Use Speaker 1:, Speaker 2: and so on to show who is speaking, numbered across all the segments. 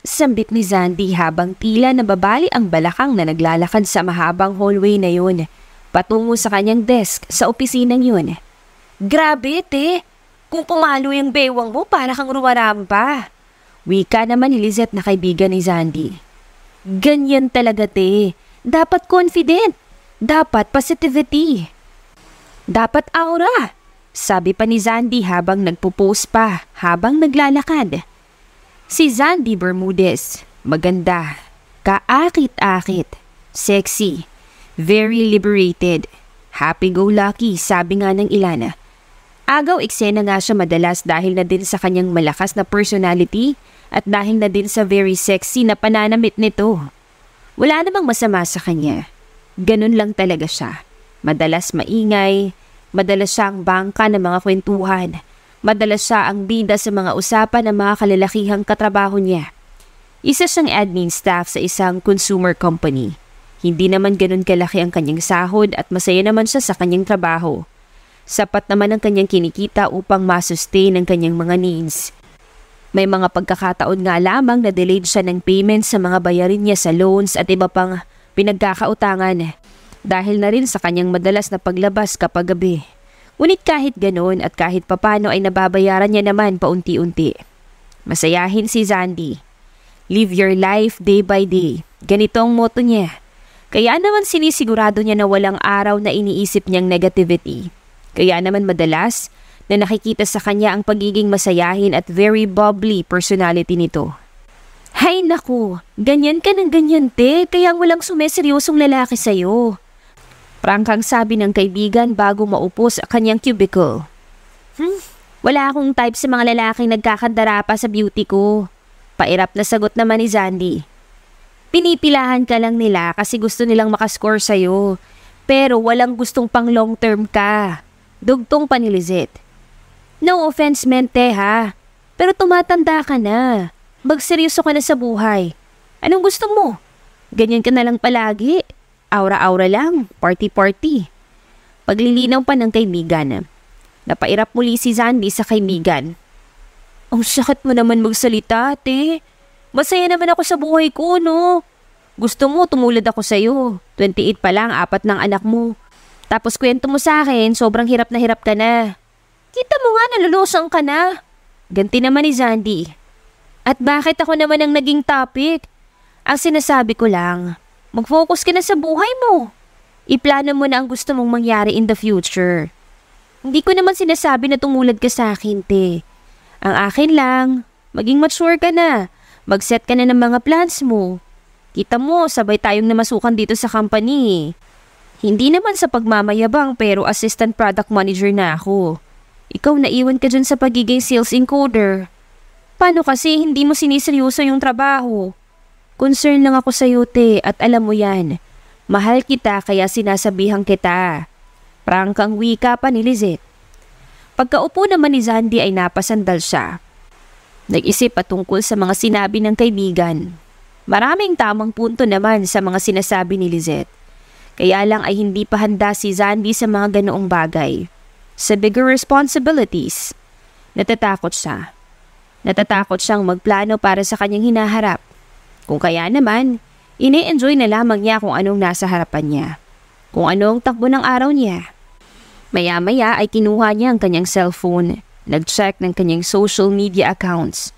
Speaker 1: Sambit ni Zandi habang tila nababali ang balakang na naglalakad sa mahabang hallway na yun patungo sa kanyang desk sa opisinang yun. Grabe, te! Kung pumalo yung bewang mo, para kang rumarampa. Wika naman ni Lizette na kaibigan ni Zandi. Ganyan talaga, te. Dapat confident. Dapat positivity. Dapat aura. Sabi pa ni Zandi habang nagpo nagpupose pa, habang naglalakad. Si Zandy Bermudez, maganda, kaakit-akit, sexy, very liberated, happy-go-lucky sabi nga ng Ilana. Agaw eksena nga siya madalas dahil na din sa kanyang malakas na personality at dahil na din sa very sexy na pananamit nito. Wala namang masama sa kanya. Ganun lang talaga siya. Madalas maingay, madalas siyang bangka ng mga kwentuhan Madalas siya ang bida sa mga usapan ng mga kalalakihang katrabaho niya. Isa siyang admin staff sa isang consumer company. Hindi naman ganun kalaki ang kanyang sahod at masaya naman siya sa kanyang trabaho. Sapat naman ang kanyang kinikita upang masustain ang kanyang mga needs. May mga pagkakataon nga lamang na delayed siya ng payment sa mga bayarin niya sa loans at iba pang pinagkakautangan dahil na rin sa kanyang madalas na paglabas kapag gabi. Ngunit kahit ganoon at kahit papano ay nababayaran niya naman paunti-unti. Masayahin si Zandi. Live your life day by day. Ganitong moto niya. Kaya naman sinisigurado niya na walang araw na iniisip niyang negativity. Kaya naman madalas na nakikita sa kanya ang pagiging masayahin at very bubbly personality nito. Hay naku, ganyan ka ng ganyan te, kaya walang sumeseryosong lalaki sa'yo. Prangkang sabi ng kaibigan bago maupo sa kanyang cubicle. Hmm, wala akong type sa mga lalaking nagkakandara sa beauty ko. Pairap na sagot naman ni Zandi. Pinipilahan ka lang nila kasi gusto nilang makascore sa'yo. Pero walang gustong pang long term ka. Dugtong panilizit. No offense mente ha. Pero tumatanda ka na. Magseryoso ka na sa buhay. Anong gusto mo? Ganyan ka na lang palagi. Aura-aura lang, party-party. Paglilinaw pa ng kaibigan. Napairap muli si Zandi sa kaibigan. Ang sakit mo naman magsalita, ate. Masaya naman ako sa buhay ko, no? Gusto mo, tumulad ako sa'yo. 28 pa lang, apat ng anak mo. Tapos kwento mo sa akin, sobrang hirap na hirap ka na. Kita mo nga, nalulusang ka na. Ganti naman ni Zandi. At bakit ako naman ang naging topic? Ang sinasabi ko lang, Mag-focus ka na sa buhay mo. Iplano mo na ang gusto mong mangyari in the future. Hindi ko naman sinasabi na tumulad ka sa akin, te. Ang akin lang, maging mature ka na. Mag-set ka na ng mga plans mo. Kita mo, sabay tayong namasukan dito sa company. Hindi naman sa pagmamayabang pero assistant product manager na ako. Ikaw naiwan ka dyan sa pagiging sales encoder. Paano kasi hindi mo siniseryoso yung trabaho? Concern lang ako sa'yo te at alam mo yan. Mahal kita kaya sinasabihan kita. Prangkang wika pa ni Lizette. Pagkaupo naman ni Zandi ay napasandal siya. Nag-isip patungkol sa mga sinabi ng kaibigan. Maraming tamang punto naman sa mga sinasabi ni Lizette. Kaya lang ay hindi pa handa si Zandi sa mga ganoong bagay. Sa bigger responsibilities, natatakot siya. Natatakot siyang magplano para sa kanyang hinaharap. Kung kaya naman, ini-enjoy na lamang niya kung anong nasa harapan niya, kung anong takbo ng araw niya. Maya-maya ay kinuha niya ang kanyang cellphone, nag-check ng kanyang social media accounts,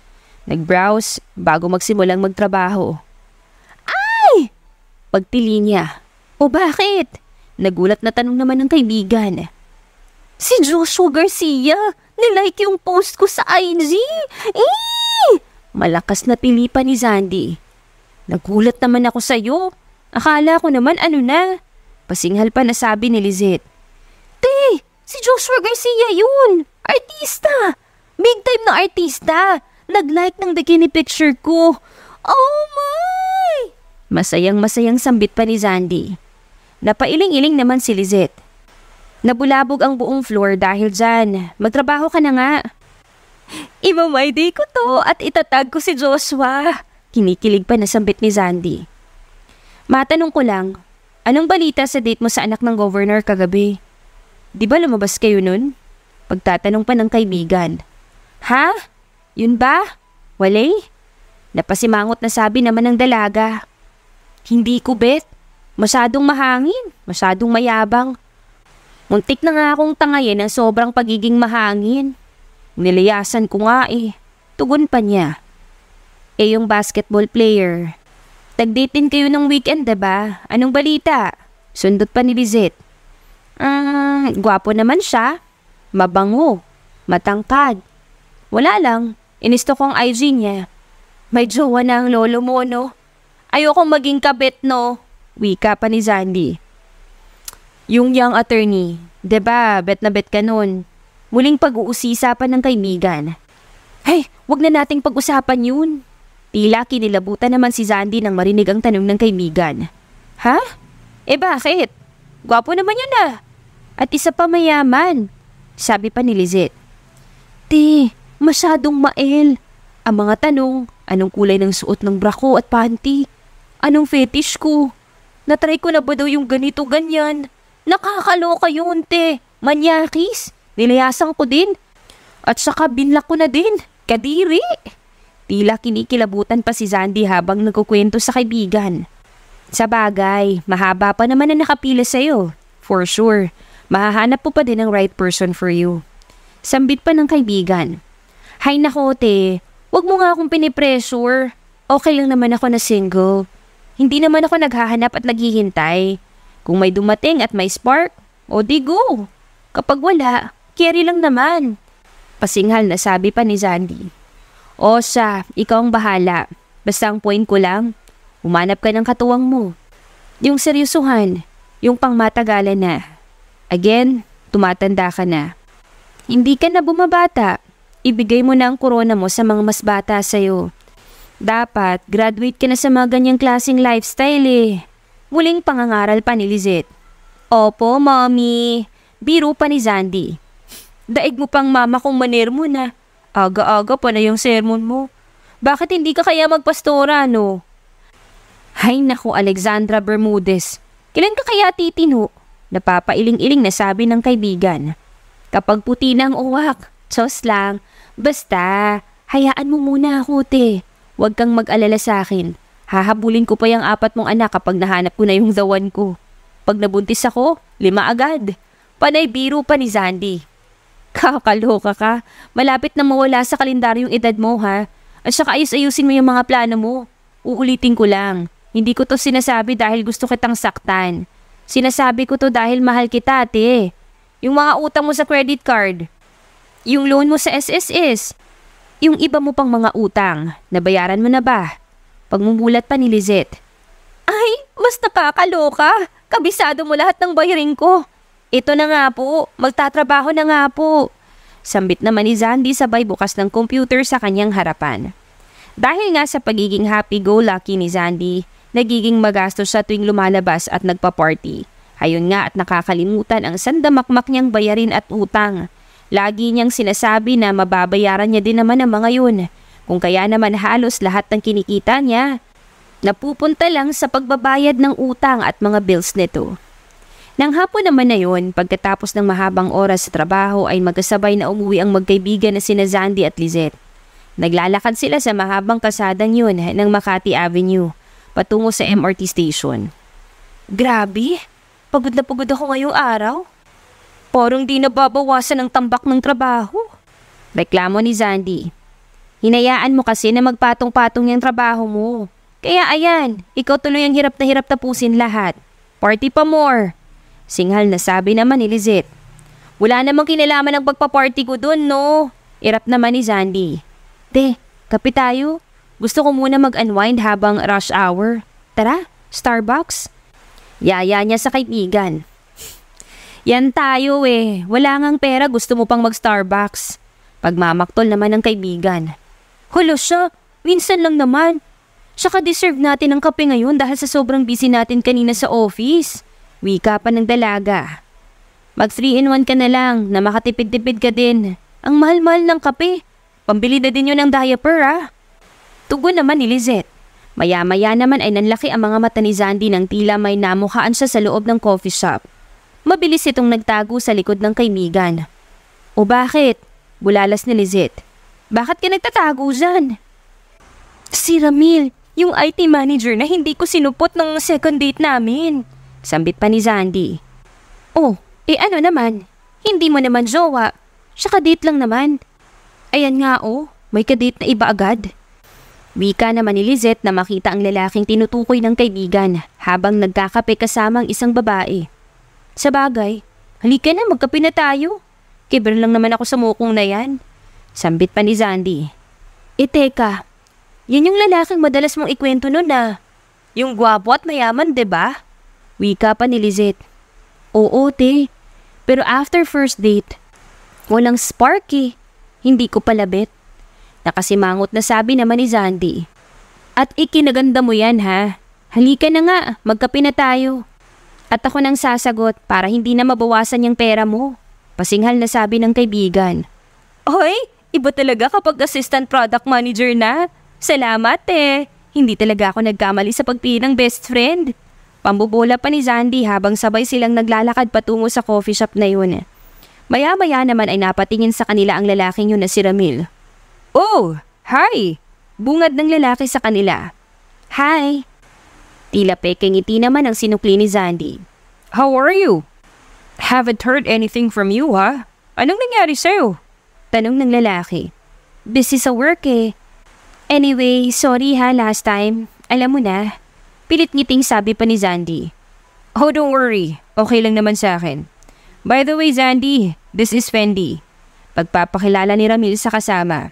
Speaker 1: nag-browse bago magsimulang magtrabaho. Ay! Pagtili niya. O bakit? Nagulat na tanong naman ng kaibigan. Si Joshua Garcia! Nilike yung post ko sa IG! Eh! Malakas na tilipan ni Zandy. Nagulat naman ako sa iyo. Akala ko naman ano na. Pasinghal pa na sabi ni Lizette. Te, si Joshua Garcia yun! Artista! Big time na artista! Nag-like ng bikini picture ko. Oh my! Masayang-masayang sambit pa ni Zandy. Napailing-iling naman si Lizette. Nabulabog ang buong floor dahil dyan. Magtrabaho ka na nga. Imamayday ko to at itatag ko si Joshua. Kinikilig pa na sambit ni Zandi. Matanong ko lang, anong balita sa date mo sa anak ng governor kagabi? Di ba lumabas kayo nun? Pagtatanong pa ng kaibigan. Ha? Yun ba? Walay? Napasimangot na sabi naman ng dalaga. Hindi ko bet. Masyadong mahangin, masyadong mayabang. Muntik na nga akong tangayin ang sobrang pagiging mahangin. Nilayasan ko nga eh. Tugon pa niya eh yung basketball player. Tagdatin kayo ng weekend, ba? Diba? Anong balita? Sundot pa ni Lizette. Um, gwapo naman siya. Mabango. Matangkad. Wala lang. Inisto kong IG niya. May jowa na ang lolo mo, no? Ayokong maging kabit, no? Wika pa ni Zandy. Yung young attorney, ba diba, bet na bet ka nun. Muling pag-uusisa ng kaibigan. Hey, wag na nating pag-usapan yun. Tila kinilabutan naman si Zandi nang marinig ang tanong ng kaibigan. Ha? Eh bakit? Gwapo naman yun ah. At isa pa mayaman, sabi pa ni Lizette. Te, masyadong mael. Ang mga tanong, anong kulay ng suot ng bra ko at panty? Anong fetish ko? Natry ko na ba daw yung ganito ganyan? Nakakaloka yun, te. Manyakis. Nilayasan ko din. At saka binlak ko na din. Kadiri. Tila kinikilabutan pa si Zandy habang nagkukwento sa kaibigan. Sa bagay, mahaba pa naman na nakapila sa'yo. For sure, mahahanap po pa din ang right person for you. Sambit pa ng kaibigan. Hay nako te, wag mo nga akong pinipressure. Okay lang naman ako na single. Hindi naman ako naghahanap at naghihintay. Kung may dumating at may spark, o di go. Kapag wala, carry lang naman. Pasinghal na sabi pa ni Zandy. O siya, ikaw ang bahala. Basta ang point ko lang, umanap ka ng katuwang mo. Yung seryosuhan, yung pangmatagalan na. Again, tumatanda ka na. Hindi ka na bumabata. Ibigay mo na ang korona mo sa mga mas bata sa'yo. Dapat, graduate ka na sa mga ganyang klaseng lifestyle eh. Muling pangangaral pa ni Lizette. Opo, mommy. Biro pa ni Zandy. Daig mo pang mama kung maner mo na. Aga-aga pa na yung sermon mo. Bakit hindi ka kaya magpastora, no? Hay nako, Alexandra Bermudez. Kailan ka kaya titino? Napapailing-iling na sabi ng kaibigan. Kapag puti ng uwak, tsos lang. Basta, hayaan mo muna ako, te. Huwag kang mag-alala sa akin. Hahabulin ko pa yung apat mong anak kapag nahanap ko na yung zawan ko. Pag nabuntis ako, lima agad. Panay biro pa ni Zandy. Kakaloka ka. Malapit na mawala sa kalendaryong edad mo ha. At saka ayos-ayusin mo yung mga plano mo. Uulitin ko lang. Hindi ko to sinasabi dahil gusto kitang saktan. Sinasabi ko to dahil mahal kita ate. Yung mga utang mo sa credit card. Yung loan mo sa SSS. Yung iba mo pang mga utang. Nabayaran mo na ba? Pagmumulat pa ni Lizette. Ay, basta pa, Kabisado mo lahat ng bayaring ko. Ito na nga po, magtatrabaho na nga po. Sambit naman ni Zandi sabay bukas ng computer sa kanyang harapan. Dahil nga sa pagiging happy-go-lucky ni Zandi, nagiging magastos sa tuwing lumalabas at nagpa-party. Ayun nga at nakakalimutan ang sandamakmak niyang bayarin at utang. Lagi niyang sinasabi na mababayaran niya din naman ang mga yun. Kung kaya naman halos lahat ng kinikita niya, napupunta lang sa pagbabayad ng utang at mga bills nito. Nang hapon naman na yun, pagkatapos ng mahabang oras sa trabaho ay magkasabay na umuwi ang magkaibigan na sina Zandy at Lizette. Naglalakad sila sa mahabang kasadang yun ng Makati Avenue, patungo sa MRT station. Grabe, pagod na pagod ako ngayong araw. Porong di nababawasan ang tambak ng trabaho. Reklamo ni Zandi. Hinayaan mo kasi na magpatong-patong yung trabaho mo. Kaya ayan, ikaw tuloy ang hirap na hirap tapusin lahat. Party pa more! Singhal na sabi naman ni Lizette. Wala namang kinalaman ng pagpaparty ko dun, no? Irap naman ni Zandy. De, kape tayo. Gusto ko muna mag-unwind habang rush hour. Tara, Starbucks. Yaya niya sa kaibigan. Yan tayo eh. Wala ngang pera, gusto mo pang mag-Starbucks. Pagmamaktol naman ng kaibigan. Hulo siya, minsan lang naman. Siya ka deserve natin ang kape ngayon dahil sa sobrang busy natin kanina sa office. Wika pa ng dalaga. Mag 3-in-1 ka na lang na makatipid-tipid ka din. Ang mahal-mahal ng kape. Pambili na din yun ng diaper ah. Tugon naman ni Lizette. Maya-maya naman ay nanlaki ang mga mata ni Zandi nang tila may namukhaan siya sa loob ng coffee shop. Mabilis itong nagtago sa likod ng kaimigan. O bakit? Bulalas ni Lizette. Bakit ka nagtatago dyan? Si Ramil, yung IT manager na hindi ko sinupot ng second date namin. Sambit pa ni Zandy. Oh, eh ano naman? Hindi mo naman jowa. Siya kadate lang naman. Ayan nga oh, may kadate na iba agad. Wika naman ni Lizette na makita ang lalaking tinutukoy ng kaibigan habang nagkakape kasamang isang babae. Sa bagay, halika na magkape na tayo. Kibir lang naman ako sa mukong na yan. Sambit pa ni Zandy. E teka, yan yung lalaking madalas mong ikwento nun na. Ah. Yung guwapo at mayaman, ba? Diba? Wika pa ni Lizette. Oo, te. Pero after first date, walang sparky. Eh. Hindi ko palabit. Nakasimangot na sabi naman ni Zandi. At ikinaganda mo yan ha. Halika na nga, magkape na tayo. At ako nang sasagot para hindi na mabawasan yung pera mo. Pasinghal na sabi ng kaibigan. Hoy, iba talaga kapag assistant product manager na. Salamat te. Eh. Hindi talaga ako nagkamali sa pagpili ng best friend. Pambubola pa ni Zandy habang sabay silang naglalakad patungo sa coffee shop na yun. Maya-maya naman ay napatingin sa kanila ang lalaking yun na si Ramil. Oh, hi! Bungad ng lalaki sa kanila. Hi! Tila peking ngiti naman ang sinukli ni Zandy. How are you? Haven't heard anything from you, ha? Anong nangyari sa'yo? Tanong ng lalaki. Busy sa work eh. Anyway, sorry ha last time. Alam mo na, Pilit ngiting sabi pa ni Zandy. Oh, don't worry. Okay lang naman sa akin. By the way, Zandy, this is Fendi. Pagpapakilala ni Ramil sa kasama.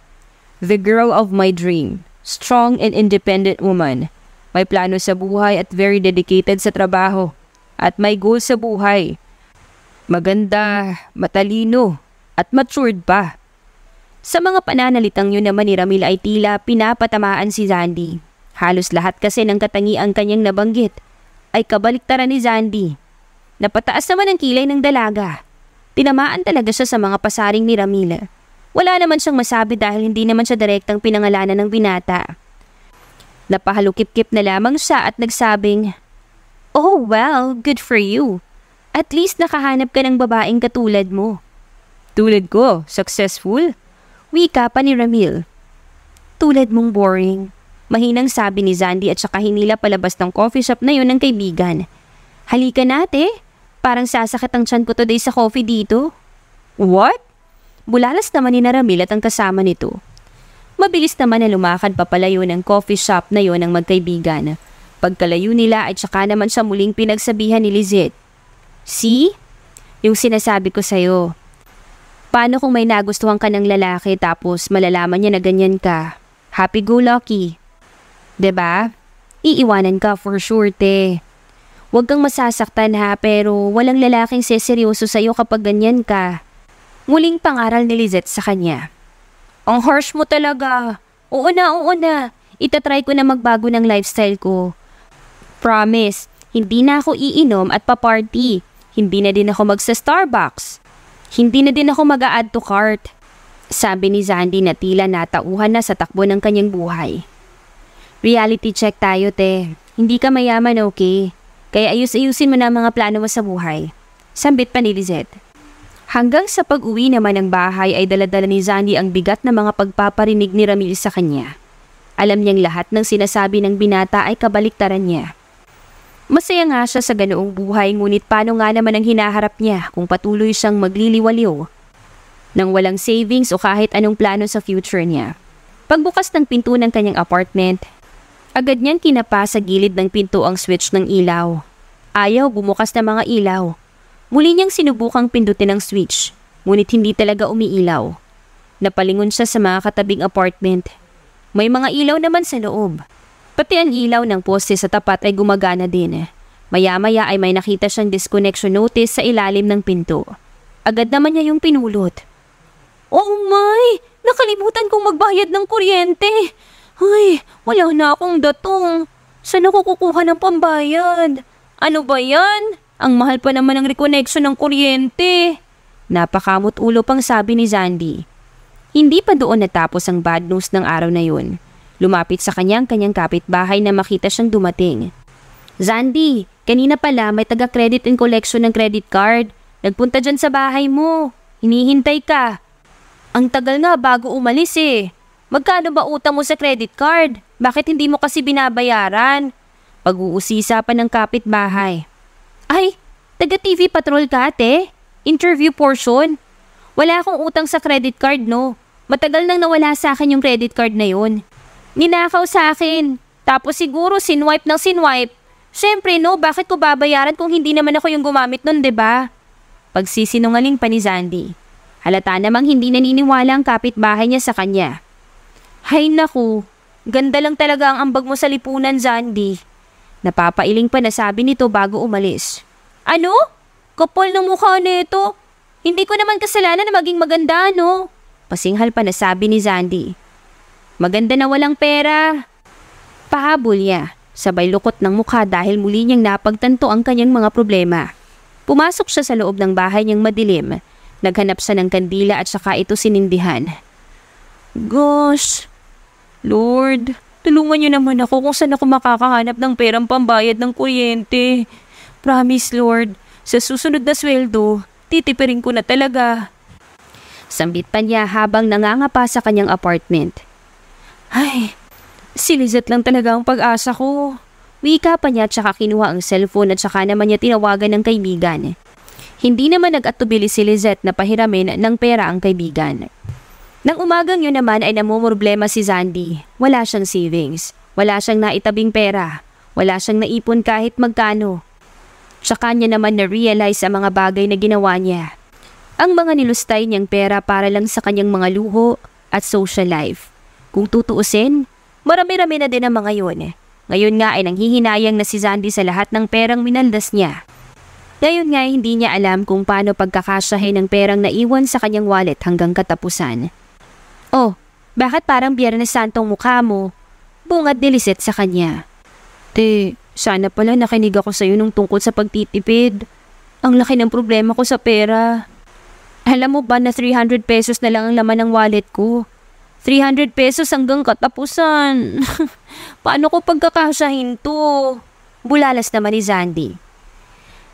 Speaker 1: The girl of my dream. Strong and independent woman. May plano sa buhay at very dedicated sa trabaho. At may goal sa buhay. Maganda, matalino, at matured pa. Sa mga pananalitang yun naman ni Ramil ay tila pinapatamaan si Zandy. Halos lahat kasi ng katangiang kanyang nabanggit ay kabaliktaran ni Zandy. Napataas naman ang kilay ng dalaga. Tinamaan talaga siya sa mga pasaring ni Ramila. Wala naman siyang masabi dahil hindi naman siya direktang pinangalanan ng binata. Napahalukip-kip na lamang siya at nagsabing, Oh well, good for you. At least nakahanap ka ng babaeng katulad mo. Tulad ko, successful? Wika pa ni Ramil. Tulad mong boring. Mahinang sabi ni Zandi at saka hinila palabas ng coffee shop na yon ng kaibigan. Halika nate, parang sasakit ang tiyan ko today sa coffee dito. What? Bulalas naman ni Naramil at ang kasama nito. Mabilis naman na lumakad papalayo ng coffee shop na yon ng magkaibigan. Pagkalayo nila ay saka naman siya muling pinagsabihan ni Lizette. See? Yung sinasabi ko sa'yo. Paano kung may nagustuhan ka ng lalaki tapos malalaman niya na ganyan ka? Happy-go-lucky ba? Diba? Iiwanan ka for sure, te. Huwag kang masasaktan ha, pero walang lalaking seryoso sa iyo kapag ganyan ka. Muling pangaral ni Lizette sa kanya. Ang harsh mo talaga. Oo na, oo na. Itatry ko na magbago ng lifestyle ko. Promise, hindi na ako iinom at pa-party. Hindi na din ako magsa Starbucks. Hindi na din ako mag-add to cart. Sabi ni Zandy na tila natauhan na sa takbo ng kanyang buhay. Reality check tayo, te. Hindi ka mayaman, okay? Kaya ayus-ayusin mo na ang mga plano mo sa buhay. Sambit pa ni Lizette. Hanggang sa pag-uwi naman ng bahay ay daladala ni Zandy ang bigat na mga pagpaparinig ni Ramil sa kanya. Alam niyang lahat ng sinasabi ng binata ay kabaliktaran niya. Masaya nga siya sa ganoong buhay ngunit paano nga naman ang hinaharap niya kung patuloy siyang magliliwaliw nang walang savings o kahit anong plano sa future niya. Pagbukas ng pinto ng kanyang apartment, Agad niyang kinapa sa gilid ng pinto ang switch ng ilaw. Ayaw bumukas ng mga ilaw. Muli niyang sinubukang pindutin ang switch, ngunit hindi talaga umiilaw. Napalingon siya sa mga katabing apartment. May mga ilaw naman sa loob. Pati ang ilaw ng poste sa tapat ay gumagana din. Maya-maya ay may nakita siyang disconnection notice sa ilalim ng pinto. Agad naman niya yung pinulot. Oh my! Nakalimutan kong magbayad ng kuryente! Ay, wala na akong datong. Saan ako kukuha ng pambayad? Ano ba yan? Ang mahal pa naman ng reconnection ng kuryente. Napakamot ulo pang sabi ni Zandi. Hindi pa doon natapos ang bad news ng araw na yun. Lumapit sa kanya ang kanyang kapitbahay na makita siyang dumating. Zandi, kanina pala may taga-credit and collection ng credit card. Nagpunta dyan sa bahay mo. Hinihintay ka. Ang tagal nga bago umalis eh. Magkano ba utang mo sa credit card? Bakit hindi mo kasi binabayaran? Pag-uusisa pa ng kapitbahay. Ay, taga-TV patrol ka ate? Interview portion? Wala akong utang sa credit card no. Matagal nang nawala sa akin yung credit card na yun. Ninakaw sa akin. Tapos siguro sinwipe ng sinwipe. Siyempre no, bakit ko babayaran kung hindi naman ako yung gumamit nun, ba? Diba? Pagsisinungaling pa ni Zandy. Halata namang hindi naniniwala ang kapitbahay niya sa kanya. Hay naku, ganda lang talaga ang ambag mo sa lipunan, Zandi. Napapailing pa na sabi nito bago umalis. Ano? Kapal ng mukha nito. Hindi ko naman kasalanan na maging maganda, no? Pasinghal pa na sabi ni Zandi. Maganda na walang pera. Pahabol niya. Sabay lukot ng mukha dahil muli niyang napagtanto ang kanyang mga problema. Pumasok siya sa loob ng bahay niyang madilim. Naghanap siya ng kandila at saka ito sinindihan. Gosh, Lord, tulungan niyo naman ako kung saan ako makakahanap ng perang pambayad ng kuryente. Promise, Lord, sa susunod na sweldo, titipirin ko na talaga. Sambit pa niya habang nangangapa sa kanyang apartment. Ay, si Lizette lang talaga ang pag-asa ko. Wika pa niya tsaka kinuha ang cellphone at tsaka naman niya tinawagan ng kaibigan. Hindi naman nag-atubili si Lizette na pahiramin ng pera ang kaibigan. Nang umagang yun naman ay namumroblema si Zandy. Wala siyang savings. Wala siyang naitabing pera. Wala siyang naipon kahit magkano. Tsaka niya naman na-realize ang mga bagay na ginawa niya. Ang mga nilustay niyang pera para lang sa kanyang mga luho at social life. Kung tutuusin, marami-rami na din ang mga yun. Ngayon nga ay nanghihinayang na si Zandy sa lahat ng perang minaldas niya. Ngayon nga hindi niya alam kung paano pagkakasyahin ang perang naiwan sa kanyang wallet hanggang katapusan. Oh, bakit parang biyernes santong mukha mo? Bungad ni Lisette sa kanya. Te, sana pala nakinig ako sa'yo nung tungkol sa pagtitipid. Ang laki ng problema ko sa pera. Alam mo ba na 300 pesos na lang ang laman ng wallet ko? 300 pesos hanggang katapusan. Paano ko pagkakasahin to? Bulalas naman ni Zandy.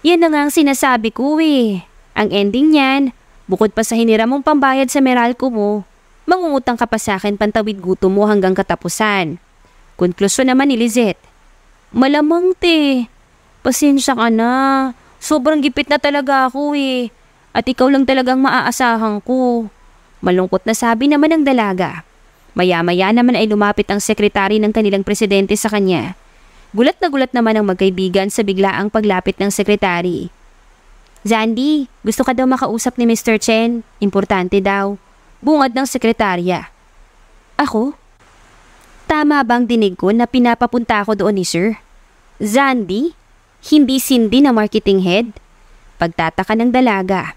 Speaker 1: Yan na nga ang sinasabi ko eh. Ang ending niyan, bukod pa sa hiniram mong pambayad sa Meralco mo, mangungutang ka pa sa akin pantawid gutom mo hanggang katapusan. Konklusyon naman ni Lizette. Malamang te, pasensya ka na. Sobrang gipit na talaga ako eh. At ikaw lang talagang maaasahan ko. Malungkot na sabi naman ng dalaga. Maya-maya naman ay lumapit ang sekretary ng kanilang presidente sa kanya. Gulat na gulat naman ang magkaibigan sa biglaang paglapit ng sekretary. Zandi, gusto ka daw makausap ni Mr. Chen. Importante daw bungad ng sekretarya. Ako? Tama bang dinig ko na pinapapunta ako doon ni Sir? Zandi? Hindi Cindy na marketing head? Pagtataka ng dalaga.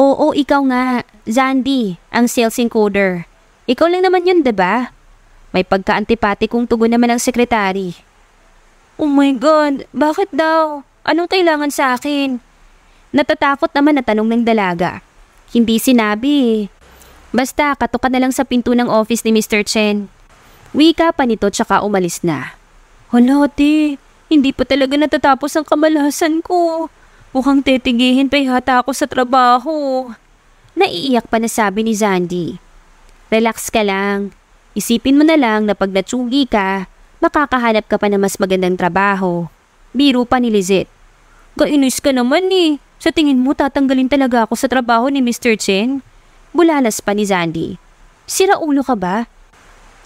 Speaker 1: Oo, ikaw nga, Zandi, ang sales encoder. Ikaw lang naman yun, ba? Diba? May pagkaantipati kong tugon naman ang sekretary. Oh my God, bakit daw? Anong kailangan sa akin? Natatakot naman na tanong ng dalaga. Hindi sinabi Basta, katok na lang sa pinto ng office ni Mr. Chen. Wika pa nito tsaka umalis na. Halote, hindi pa talaga natatapos ang kamalasan ko. Mukhang tetigihin pa ihata ako sa trabaho. Naiiyak pa na sabi ni Zandi. Relax ka lang. Isipin mo na lang na pag natsugi ka, makakahanap ka pa ng mas magandang trabaho. Biro pa ni Lizette. Gainis ka naman eh. Sa tingin mo tatanggalin talaga ako sa trabaho ni Mr. Chen? Bulalas pa ni Zandy. Sira ulo ka ba?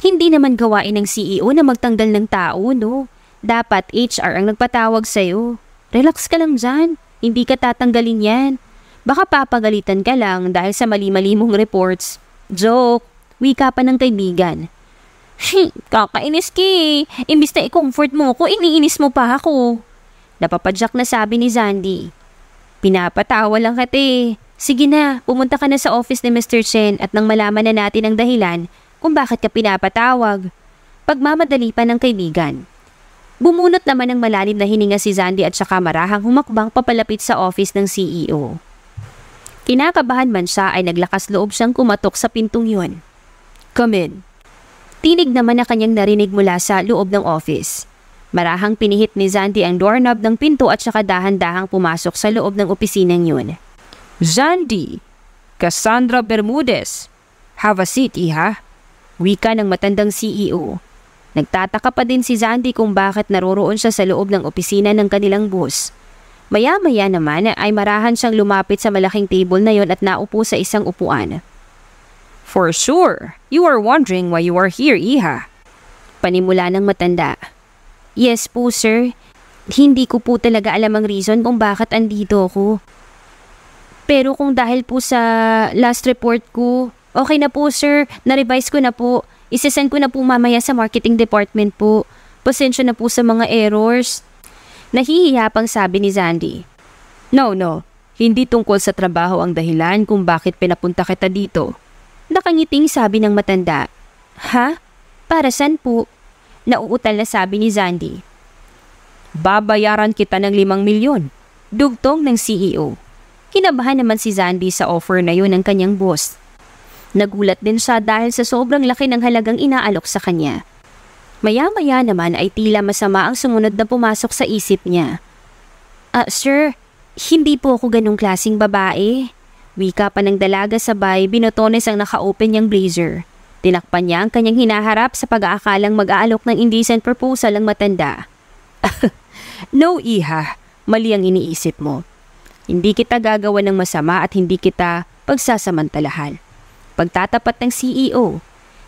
Speaker 1: Hindi naman gawain ng CEO na magtanggal ng tao, no? Dapat HR ang nagpatawag sa'yo. Relax ka lang dyan. Hindi ka tatanggalin yan. Baka papagalitan ka lang dahil sa mali-mali mong reports. Joke. Wika pa ng kaibigan. Shit, kakainis ki. Imbis na i-comfort mo ko, iniinis mo pa ako. Napapadyak na sabi ni Zandi. Pinapatawa lang kate. Sige na, pumunta ka na sa office ni Mr. Chen at nang malaman na natin ang dahilan kung bakit ka pinapatawag. Pagmamadali pa ng kaibigan. Bumunot naman ng malalim na hininga si Zandi at saka marahang humakbang papalapit sa office ng CEO. Kinakabahan man siya ay naglakas loob siyang kumatok sa pintong yun. Come in. Tinig naman na kanyang narinig mula sa loob ng office. Marahang pinihit ni Zandi ang doorknob ng pinto at saka dahan-dahang pumasok sa loob ng opisinang yun. Zandi, Cassandra Bermudez. Have a seat, iha. Wika ng matandang CEO. Nagtataka pa din si Zandi kung bakit naroroon siya sa loob ng opisina ng kanilang boss. Maya-maya naman ay marahan siyang lumapit sa malaking table na yon at naupo sa isang upuan. For sure, you are wondering why you are here, iha. Panimula ng matanda. Yes po, sir. Hindi ko po talaga alam ang reason kung bakit andito ako. Pero kung dahil po sa last report ko, okay na po sir, na-revise ko na po. Isesend ko na po mamaya sa marketing department po. Pasensya na po sa mga errors. Nahihiyapang sabi ni Zandy. No, no. Hindi tungkol sa trabaho ang dahilan kung bakit pinapunta kita dito. Nakangiting sabi ng matanda. Ha? Para saan po? Nauutal na sabi ni Zandy. Babayaran kita ng limang milyon. Dugtong ng CEO. Kinabahan naman si Zandy sa offer na yun ng kanyang boss. Nagulat din siya dahil sa sobrang laki ng halagang inaalok sa kanya. Maya-maya naman ay tila masama ang sumunod na pumasok sa isip niya. Ah, sir, hindi po ako ganong klasing babae. Wika pa ng dalaga sabay, binotones ang naka-open niyang blazer. Tinakpan niya ang kanyang hinaharap sa pag-aakalang mag-aalok ng indecent proposal ang matanda. no, iha. Mali ang iniisip mo. Hindi kita gagawa ng masama at hindi kita pagsasamantalahan. Pagtatapat ng CEO.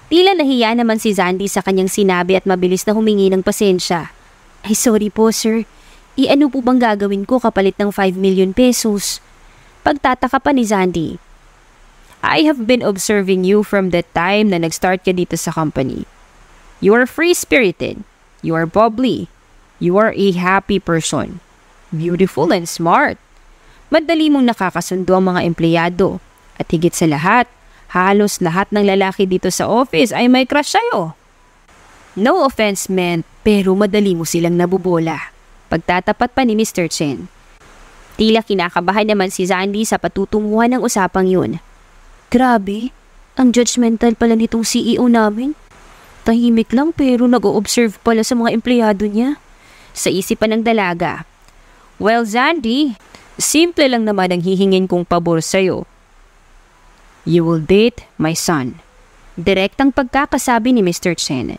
Speaker 1: Tila nahiya naman si Zandi sa kanyang sinabi at mabilis na humingi ng pasensya. Ay sorry po sir, iano eh, po bang gagawin ko kapalit ng 5 million pesos? Pagtataka pa ni Zandi. I have been observing you from that time na nag-start ka dito sa company. You are free-spirited. You are bubbly. You are a happy person. Beautiful and smart madali mong nakakasundo ang mga empleyado. At higit sa lahat, halos lahat ng lalaki dito sa office ay may crush sa'yo. No offense meant, pero madali mo silang nabubola. Pagtatapat pa ni Mr. Chen. Tila kinakabahan naman si Sandy sa patutunguhan ng usapang yun. Grabe, ang judgmental pala nitong CEO namin. Tahimik lang pero nag-o-observe pala sa mga empleyado niya. Sa isipan ng dalaga. Well, Sandy, Simple lang naman ang hihingin kong pabor sa'yo. You will date my son. Direktang pagkakasabi ni Mr. Chen.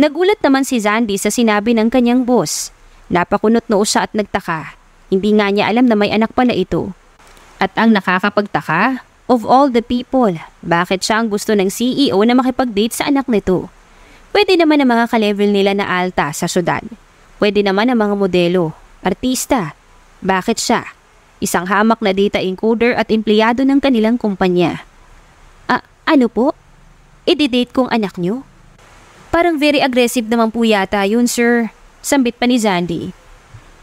Speaker 1: Nagulat naman si Zandi sa sinabi ng kanyang boss. Napakunot noo siya at nagtaka. Hindi nga niya alam na may anak pala ito. At ang nakakapagtaka, of all the people, bakit siya ang gusto ng CEO na makipag-date sa anak nito? Pwede naman ang mga ka-level nila na alta sa syudad. Pwede naman ang mga modelo, artista. Bakit siya? isang hamak na data encoder at empleyado ng kanilang kumpanya. Ah, ano po? Ididate kong anak nyo? Parang very aggressive naman po yata yun, sir. Sambit pa ni Zandi.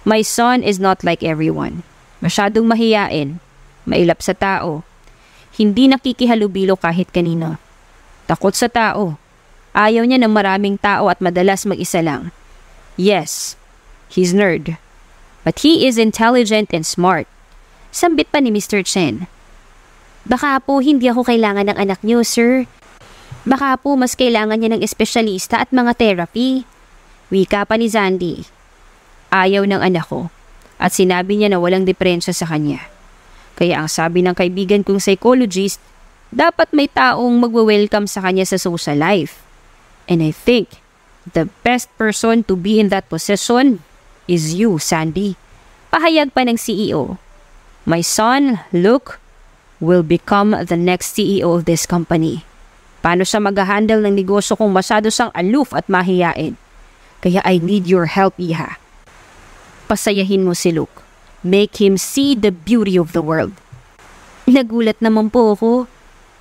Speaker 1: My son is not like everyone. Masyadong mahiyain. Mailap sa tao. Hindi nakikihalubilo kahit kanino. Takot sa tao. Ayaw niya ng maraming tao at madalas mag-isa lang. Yes, he's nerd. But he is intelligent and smart. Sambit pa ni Mr. Chen. Baka po hindi ako kailangan ng anak niyo, sir. Baka po mas kailangan niya ng espesyalista at mga therapy. Wika pa ni Zandy. Ayaw ng anak ko at sinabi niya na walang diferensya sa kanya. Kaya ang sabi ng kaibigan kong psychologist, dapat may taong magwe-welcome sa kanya sa social life. And I think the best person to be in that position is you, Sandy. Pahayag pa ng CEO. My son, Luke, will become the next CEO of this company. Paano siya mag-handle ng negosyo kung masyado siyang aloof at mahiyain? Kaya I need your help, Iha. Pasayahin mo si Luke. Make him see the beauty of the world. Nagulat naman po ako.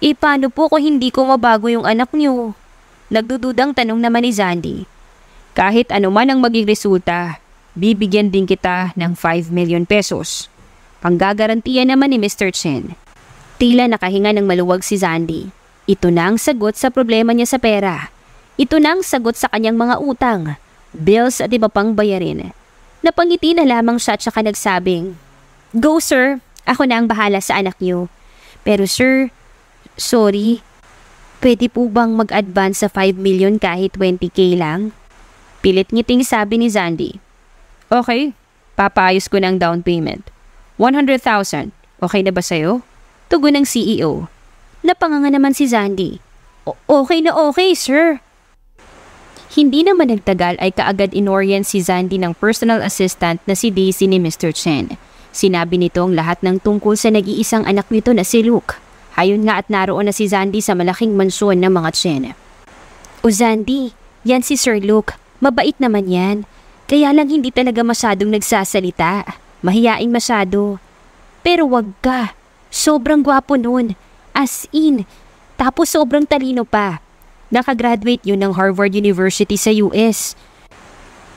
Speaker 1: E paano po kung hindi ko mabago yung anak niyo? Nagdududang tanong naman ni Zandi. Kahit ano man ang maging resulta, bibigyan din kita ng 5 million pesos. Panggagarantiya naman ni Mr. Chen. Tila nakahinga ng maluwag si Zandi. Ito na ang sagot sa problema niya sa pera. Ito na ang sagot sa kanyang mga utang, bills at iba pang bayarin. Napangiti na lamang siya at saka nagsabing, Go sir, ako na ang bahala sa anak niyo. Pero sir, sorry, pwede po bang mag-advance sa 5 million kahit 20k lang? Pilit ngiting sabi ni Zandi. Okay, papayos ko ng down payment. 100,000. Okay na ba sa'yo? Tugon ng CEO. Napanganga naman si Zandy. okay na okay, sir. Hindi naman nagtagal ay kaagad inorient si Zandy ng personal assistant na si Daisy ni Mr. Chen. Sinabi nitong lahat ng tungkol sa nag-iisang anak nito na si Luke. Hayun nga at naroon na si Zandy sa malaking mansyon ng mga Chen. O Zandy, yan si Sir Luke. Mabait naman yan. Kaya lang hindi talaga masyadong nagsasalita. Mahiyain masyado. Pero wag ka. Sobrang gwapo nun. As in. Tapos sobrang talino pa. Nakagraduate yun ng Harvard University sa US.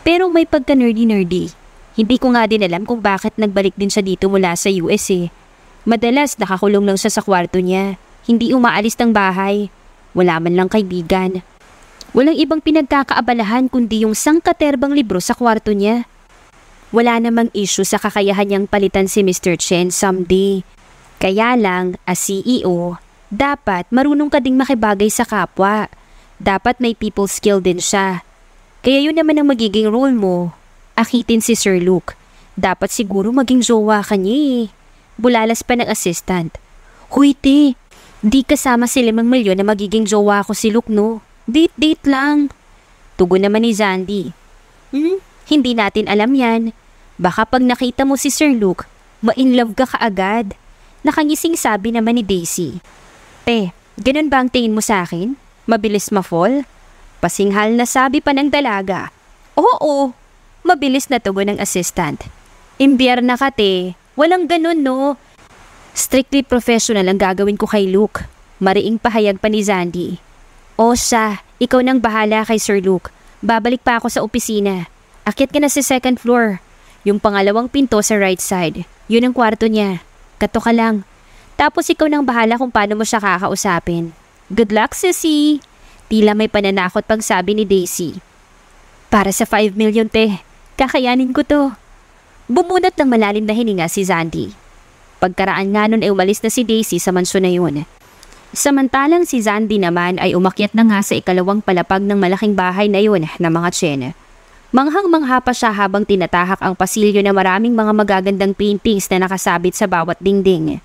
Speaker 1: Pero may pagka-nerdy-nerdy. Hindi ko nga din alam kung bakit nagbalik din siya dito mula sa US eh. Madalas nakakulong lang siya sa kwarto niya. Hindi umaalis ng bahay. Wala man lang kaibigan. Walang ibang pinagkakaabalahan kundi yung sangkaterbang libro sa kwarto niya wala namang issue sa kakayahan niyang palitan si Mr. Chen someday. Kaya lang, as CEO, dapat marunong ka ding makibagay sa kapwa. Dapat may people skill din siya. Kaya yun naman ang magiging role mo. Akitin si Sir Luke. Dapat siguro maging jowa ka niya eh. Bulalas pa ng assistant. Huy te, di kasama si limang milyon na magiging jowa ko si Luke no. Date-date lang. Tugon naman ni Zandy. Hmm, hindi natin alam yan. Baka pag nakita mo si Sir Luke, ma-inlove ka kaagad. Nakangising sabi naman ni Daisy. Te, ganun ba ang tingin mo sa akin? Mabilis ma-fall? Pasinghal na sabi pa ng dalaga. Oo, mabilis na tugon ng assistant. Imbiyer na ka te, walang ganun no. Strictly professional ang gagawin ko kay Luke. Mariing pahayag pa ni Zandy. O siya, ikaw nang bahala kay Sir Luke. Babalik pa ako sa opisina. Akit ka na sa second floor. Yung pangalawang pinto sa right side, yun ang kwarto niya. Kato ka lang. Tapos ikaw nang bahala kung paano mo siya kakausapin. Good luck, sissy! Tila may pananakot pag sabi ni Daisy. Para sa 5 million, te. Kakayanin ko to. Bumunot ng malalim na hininga si Zandi. Pagkaraan nga nun ay umalis na si Daisy sa mansyon na yun. Samantalang si Zandi naman ay umakyat na nga sa ikalawang palapag ng malaking bahay na yun na mga tsene. Manghang-mangha pa siya habang tinatahak ang pasilyo na maraming mga magagandang paintings na nakasabit sa bawat dingding.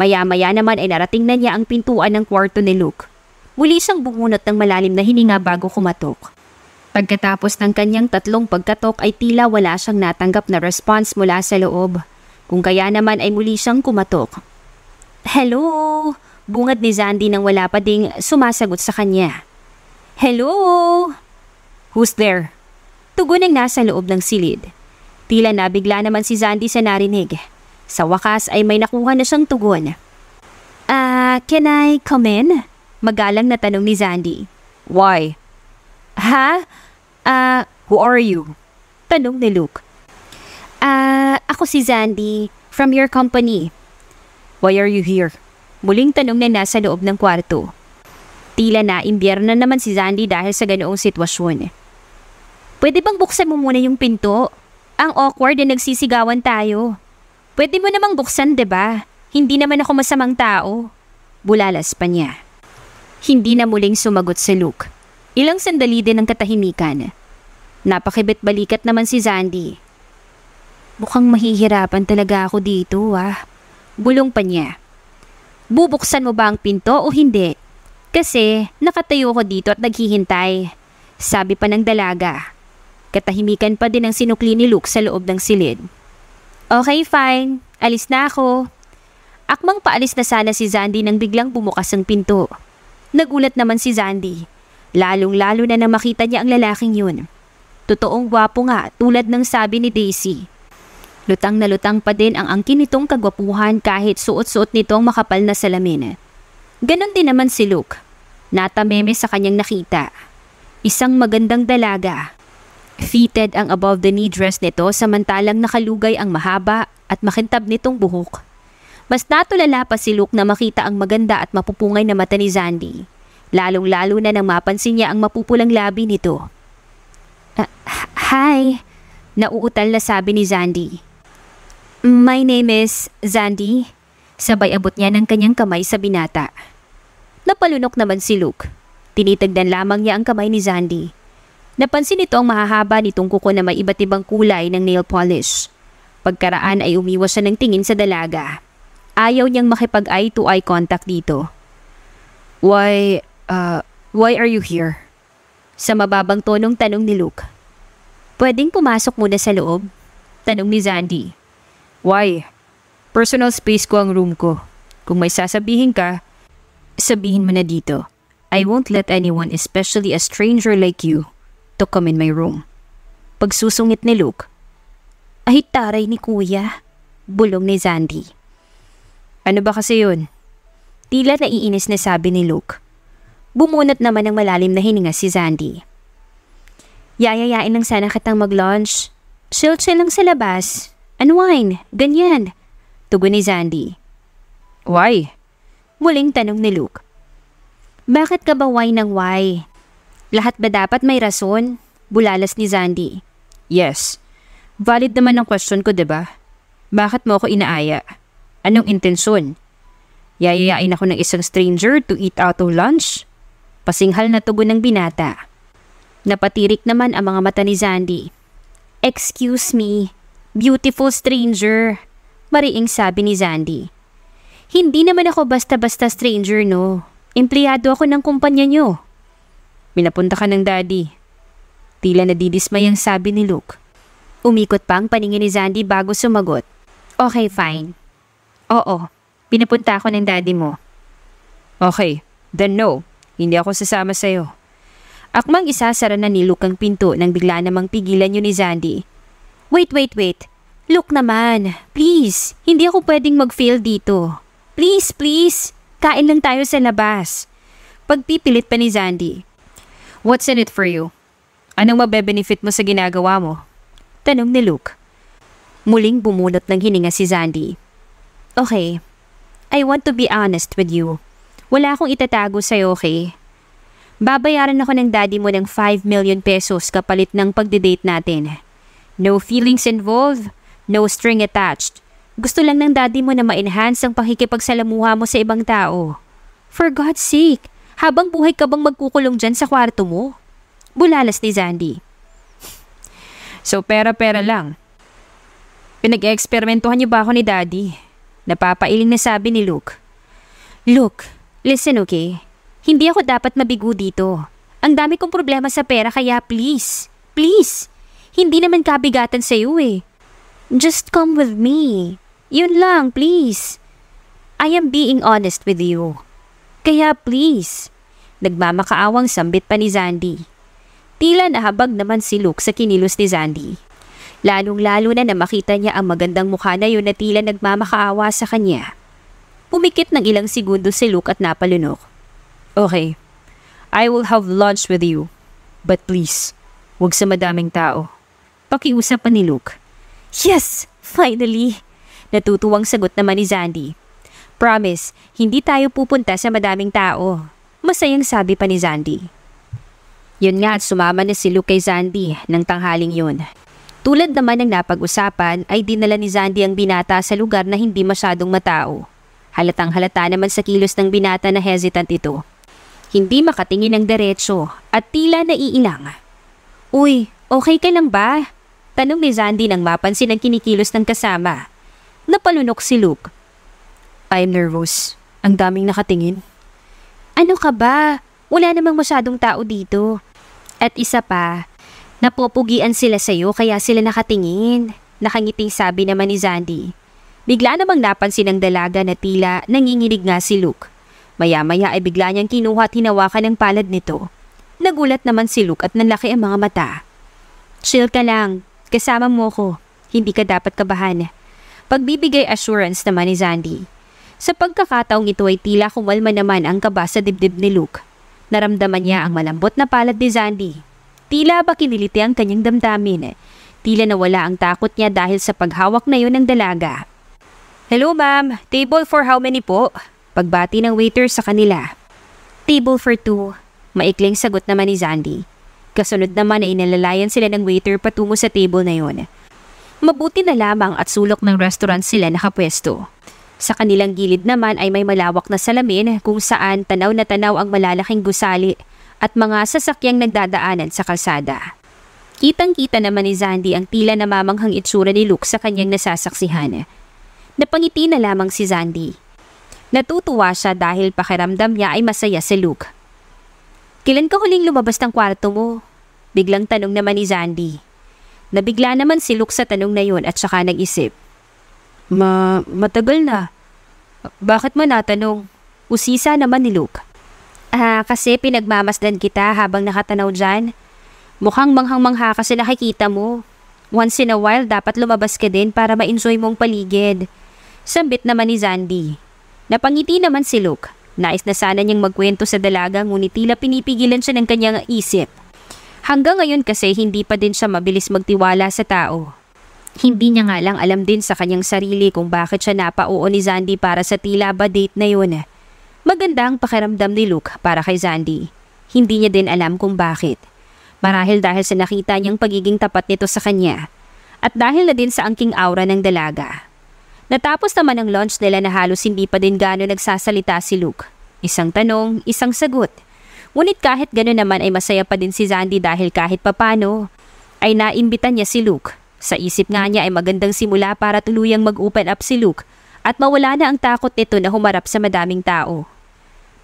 Speaker 1: Maya-maya naman ay narating na niya ang pintuan ng kwarto ni Luke. Muli siyang bumunot ng malalim na hininga bago kumatok. Pagkatapos ng kanyang tatlong pagkatok ay tila wala siyang natanggap na response mula sa loob. Kung kaya naman ay muli siyang kumatok. Hello! Bungad ni Zandi nang wala pa ding sumasagot sa kanya. Hello! Who's there? Tugon ang nasa loob ng silid. Tila nabigla naman si Zandi sa narinig. Sa wakas ay may nakuha na siyang tugon. Ah, uh, can I come in? Magalang na tanong ni Zandi. Why? Ha? Ah, uh, who are you? Tanong ni Luke. Ah, uh, ako si Zandi, from your company. Why are you here? Muling tanong na nasa loob ng kwarto. Tila na imbyerno naman si Zandi dahil sa ganoong sitwasyon. Pwede bang buksan mo muna yung pinto? Ang awkward na nagsisigawan tayo. Pwede mo namang buksan, ba? Diba? Hindi naman ako masamang tao. Bulalas pa niya. Hindi na muling sumagot si Luke. Ilang sandali din ang katahimikan. Napakibit balikat naman si Zandi. Mukhang mahihirapan talaga ako dito ah. Bulong pa niya. Bubuksan mo ba ang pinto o hindi? Kasi nakatayo ko dito at naghihintay. Sabi pa ng dalaga. Katahimikan pa din ang sinukli ni Luke sa loob ng silid. Okay, fine. Alis na ako. Akmang paalis na sana si Zandy nang biglang bumukas ang pinto. Nagulat naman si Zandy. Lalong-lalo na nang makita niya ang lalaking yun. Totoong gwapo nga tulad ng sabi ni Daisy. Lutang na lutang pa din ang angkin nitong kagwapuhan kahit suot-suot nitong makapal na salamin. Ganon din naman si Luke. Natameme sa kanyang nakita. Isang magandang dalaga Fitted ang above-the-knee dress nito samantalang nakalugay ang mahaba at makintab nitong buhok. Mas natulala pa si Luke na makita ang maganda at mapupungay na mata ni Zandy. Lalong-lalo na nang mapansin niya ang mapupulang labi nito. Uh, hi, nauutal na sabi ni Zandy. My name is Zandy. Sabay abot niya ng kanyang kamay sa binata. Napalunok naman si Luke. Tinitagdan lamang niya ang kamay ni Zandy Napansin nito ang mahahaba nitong kuko na may iba't ibang kulay ng nail polish. Pagkaraan ay umiwas siya ng tingin sa dalaga. Ayaw niyang makipag eye-to-eye contact dito. Why, uh, why are you here? Sa mababang tonong tanong ni Luke. Pwedeng pumasok muna sa loob? Tanong ni Zandy. Why? Personal space ko ang room ko. Kung may sasabihin ka, sabihin mo na dito. I won't let anyone, especially a stranger like you, to come in my room. Pagsusungit ni Luke. Ay taray ni kuya, bulong ni Zandi. Ano ba kasi yun? Tila naiinis na sabi ni Luke. Bumunot naman ng malalim na hininga si Zandi. Yayayain lang sana kitang mag-lunch. Chill-chill lang sa labas. Unwind, ganyan. Tugon ni Zandi. Why? Muling tanong ni Luke. Bakit ka ba why ng why? Lahat ba dapat may rason? Bulalas ni Zandi. Yes. Valid naman ang question ko, ba? Diba? Bakit mo ako inaaya? Anong intensyon? Yayayain ako ng isang stranger to eat out of lunch? Pasinghal na tugon ng binata. Napatirik naman ang mga mata ni Zandi. Excuse me, beautiful stranger, mariing sabi ni Zandi. Hindi naman ako basta-basta stranger, no. Empleyado ako ng kumpanya niyo. Minapunta ka ng daddy. Tila nadidismay ang sabi ni Luke. Umikot pa ang paningin ni Zandy bago sumagot. Okay, fine. Oo, pinapunta ako ng daddy mo. Okay, then no. Hindi ako sasama sa'yo. Akmang isasara na ni Luke ang pinto nang bigla namang pigilan yun ni Zandy. Wait, wait, wait. Luke naman, please. Hindi ako pwedeng mag-fail dito. Please, please. Kain lang tayo sa labas. Pagpipilit pa ni Zandy. What's in it for you? Anong mabebenefit mo sa ginagawa mo? Tanong ni Luke. Muling bumunot ng hininga si Zandi. Okay, I want to be honest with you. Wala akong itatago sa'yo, okay? Babayaran ako ng daddy mo ng 5 million pesos kapalit ng pagdidate natin. No feelings involved, no string attached. Gusto lang ng daddy mo na ma-enhance ang pakikipagsalamuha mo sa ibang tao. For God's sake, habang buhay ka bang magkukulong dyan sa kwarto mo? Bulalas ni Zandy. So pera-pera lang. pinag eeksperimentuhan niyo ba ako ni Daddy? Napapailing na sabi ni Luke. Luke, listen okay. Hindi ako dapat mabigo dito. Ang dami kong problema sa pera kaya please, please. Hindi naman kabigatan sa iyo eh. Just come with me. Yun lang, please. I am being honest with you. Kaya please, nagmamakaawang sambit pa ni Zandy. Tila nahabag naman si Luke sa kinilos ni Zandy. Lalong-lalo na na makita niya ang magandang mukha na yun na tila nagmamakaawa sa kanya. Pumikit ng ilang segundo si Luke at napalunok. Okay, I will have lunch with you. But please, wag sa madaming tao. Pakiusap pa ni Luke. Yes! Finally! Natutuwang sagot naman ni Zandy. Promise, hindi tayo pupunta sa madaming tao. Masayang sabi pa ni Zandi. Yun nga at sumama na si Luke kay Zandi ng tanghaling yun. Tulad naman ng napag-usapan ay dinala ni Zandi ang binata sa lugar na hindi masyadong matao. Halatang halata naman sa kilos ng binata na hesitant ito. Hindi makatingin ng diretsyo at tila naiilang. Uy, okay ka lang ba? Tanong ni Zandi nang mapansin ang kinikilos ng kasama. Napalunok si Luke I'm nervous. Ang daming nakatingin. Ano ka ba? Wala namang masyadong tao dito. At isa pa, napopugian sila sa'yo kaya sila nakatingin. Nakangiting sabi naman ni Zandi. Bigla namang napansin ng dalaga na tila nanginginig nga si Luke. Maya-maya ay bigla niyang kinuha at hinawakan ang palad nito. Nagulat naman si Luke at nanlaki ang mga mata. Chill ka lang. Kasama mo ko. Hindi ka dapat kabahan. Pagbibigay assurance naman ni Zandi. Sa pagkakataong ito ay tila kumalma naman ang kaba sa dibdib ni Luke. Naramdaman niya ang malambot na palad ni Zandi. Tila ba kiniliti ang kanyang damdamin. Tila nawala ang takot niya dahil sa paghawak na yon ng dalaga. Hello ma'am, table for how many po? Pagbati ng waiter sa kanila. Table for two. Maikling sagot naman ni Zandi. Kasunod naman ay inalalayan sila ng waiter patungo sa table na yon. Mabuti na lamang at sulok ng restaurant sila nakapwesto. Sa kanilang gilid naman ay may malawak na salamin kung saan tanaw na tanaw ang malalaking gusali at mga sasakyang nagdadaanan sa kalsada. Kitang-kita naman ni Zandi ang tila namamanghang itsura ni Luke sa kanyang nasasaksihan. Napangiti na lamang si Zandi. Natutuwa siya dahil pakiramdam niya ay masaya si Luke. Kailan ka huling lumabas ng kwarto mo? Biglang tanong naman ni Zandi. Nabigla naman si Luke sa tanong na yun at saka nag-isip. Ma matagal na. Bakit mo natanong? Usisa naman ni Luke. Ah, kasi pinagmamasdan kita habang nakatanaw dyan. Mukhang manghang-mangha kasi nakikita mo. Once in a while, dapat lumabas ka din para ma-enjoy mong paligid. Sambit naman ni Zandi. Napangiti naman si Luke. Nais na sana niyang magkwento sa dalaga ngunit tila pinipigilan siya ng kanyang isip. Hanggang ngayon kasi hindi pa din siya mabilis magtiwala sa tao. Hindi niya nga lang alam din sa kanyang sarili kung bakit siya napauo ni Zandi para sa tila ba date na yun. Maganda ang pakiramdam ni Luke para kay Zandi. Hindi niya din alam kung bakit. Marahil dahil sa nakita niyang pagiging tapat nito sa kanya. At dahil na din sa angking aura ng dalaga. Natapos naman ang lunch nila na halos hindi pa din gano'n nagsasalita si Luke. Isang tanong, isang sagot. Ngunit kahit gano'n naman ay masaya pa din si Zandi dahil kahit papano ay naimbitan niya si Luke sa isip nga niya ay magandang simula para tuluyang mag-open up si Luke at mawala na ang takot nito na humarap sa madaming tao.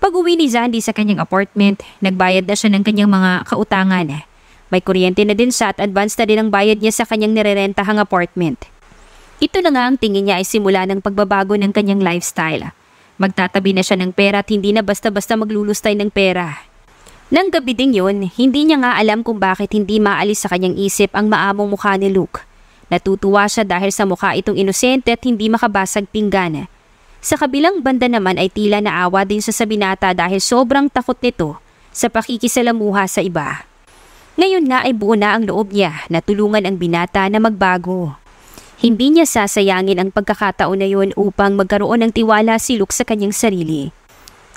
Speaker 1: Pag uwi ni Zandy sa kanyang apartment, nagbayad na siya ng kanyang mga kautangan. May kuryente na din siya at advance na din ang bayad niya sa kanyang nirerentahang apartment. Ito na nga ang tingin niya ay simula ng pagbabago ng kanyang lifestyle. Magtatabi na siya ng pera at hindi na basta-basta maglulustay ng pera. Nang gabi ding yun, hindi niya nga alam kung bakit hindi maalis sa kanyang isip ang maamong mukha ni Luke. Natutuwa siya dahil sa mukha itong inosente at hindi makabasag pinggan. Sa kabilang banda naman ay tila naawa din sa binata dahil sobrang takot nito sa pakikisalamuha sa iba. Ngayon nga ay buo na ang loob niya na tulungan ang binata na magbago. Hindi niya sasayangin ang pagkakataon na yun upang magkaroon ng tiwala si Luke sa kanyang sarili.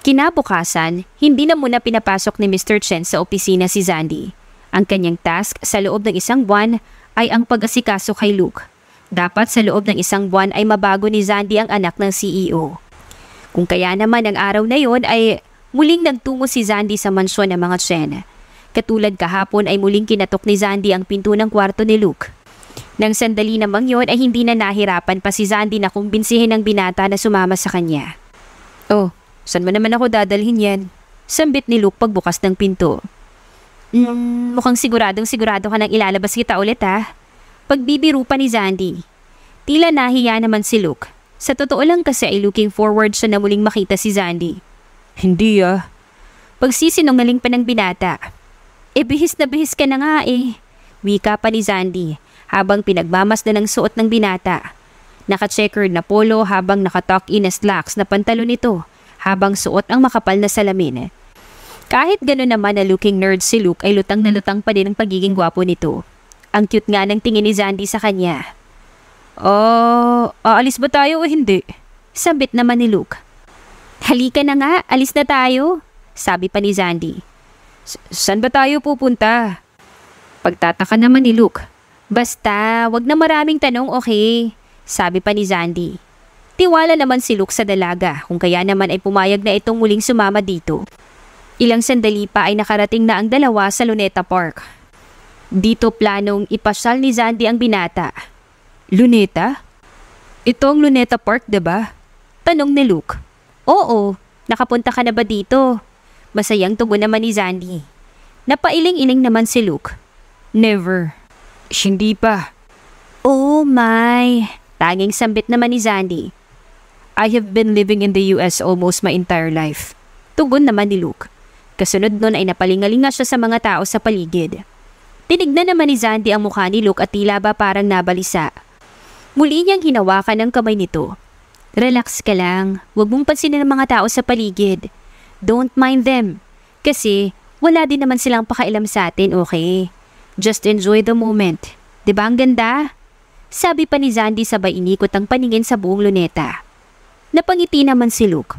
Speaker 1: Kinabukasan, hindi na muna pinapasok ni Mr. Chen sa opisina si Zandi. Ang kanyang task sa loob ng isang buwan ay ang pag-asikaso kay Luke. Dapat sa loob ng isang buwan ay mabago ni Zandi ang anak ng CEO. Kung kaya naman ang araw na yon ay muling nagtungo si Zandi sa mansyon ng mga Chen. Katulad kahapon ay muling kinatok ni Zandi ang pinto ng kwarto ni Luke. Nang sandali namang yon ay hindi na nahirapan pa si Zandi na kumbinsihin ang binata na sumama sa kanya. Oh, San mo naman ako dadalhin yan? Sambit ni Luke pagbukas ng pinto. Mm, mukhang siguradong sigurado ka nang ilalabas kita ulit ha. Pagbibiro pa ni Zandy. Tila nahiya naman si Luke. Sa totoo lang kasi ay looking forward siya na muling makita si Zandy. Hindi ah. Pagsisinungaling pa ng binata. E bihis na bihis ka na nga eh. Wika pa ni Zandy habang pinagmamas na ng suot ng binata. Naka-checkered na polo habang naka talk in na slacks na pantalon nito habang suot ang makapal na salamin. Kahit gano'n naman na looking nerd si Luke ay lutang na lutang pa din ang pagiging gwapo nito. Ang cute nga ng tingin ni Zandi sa kanya. Oh, aalis ba tayo o hindi? Sambit naman ni Luke. Halika na nga, alis na tayo, sabi pa ni Zandi. San ba tayo pupunta? Pagtataka naman ni Luke. Basta, wag na maraming tanong, okay? Sabi pa ni Zandi. Tiwala naman si Luke sa dalaga kung kaya naman ay pumayag na itong muling sumama dito. Ilang sandali pa ay nakarating na ang dalawa sa Luneta Park. Dito planong ipasyal ni Zandi ang binata. Luneta? Itong Luneta Park, ba? Tanong ni Luke. Oo, nakapunta ka na ba dito? Masayang tugon naman ni Zandi. Napailing-iling naman si Luke. Never. Hindi pa. Oh my. Tanging sambit naman ni Zandi. I have been living in the US almost my entire life. Tugon naman ni Luke. Kasunod nun ay napalingalinga siya sa mga tao sa paligid. Tinignan naman ni Zandi ang mukha ni Luke at tila ba parang nabalisa. Muli niyang hinawakan ang kamay nito. Relax ka lang. Huwag mong pansinin ang mga tao sa paligid. Don't mind them. Kasi wala din naman silang pakailam sa atin, okay? Just enjoy the moment. ba diba ang ganda? Sabi pa ni Zandi sabay inikot ang paningin sa buong luneta. Napangiti naman si Luke.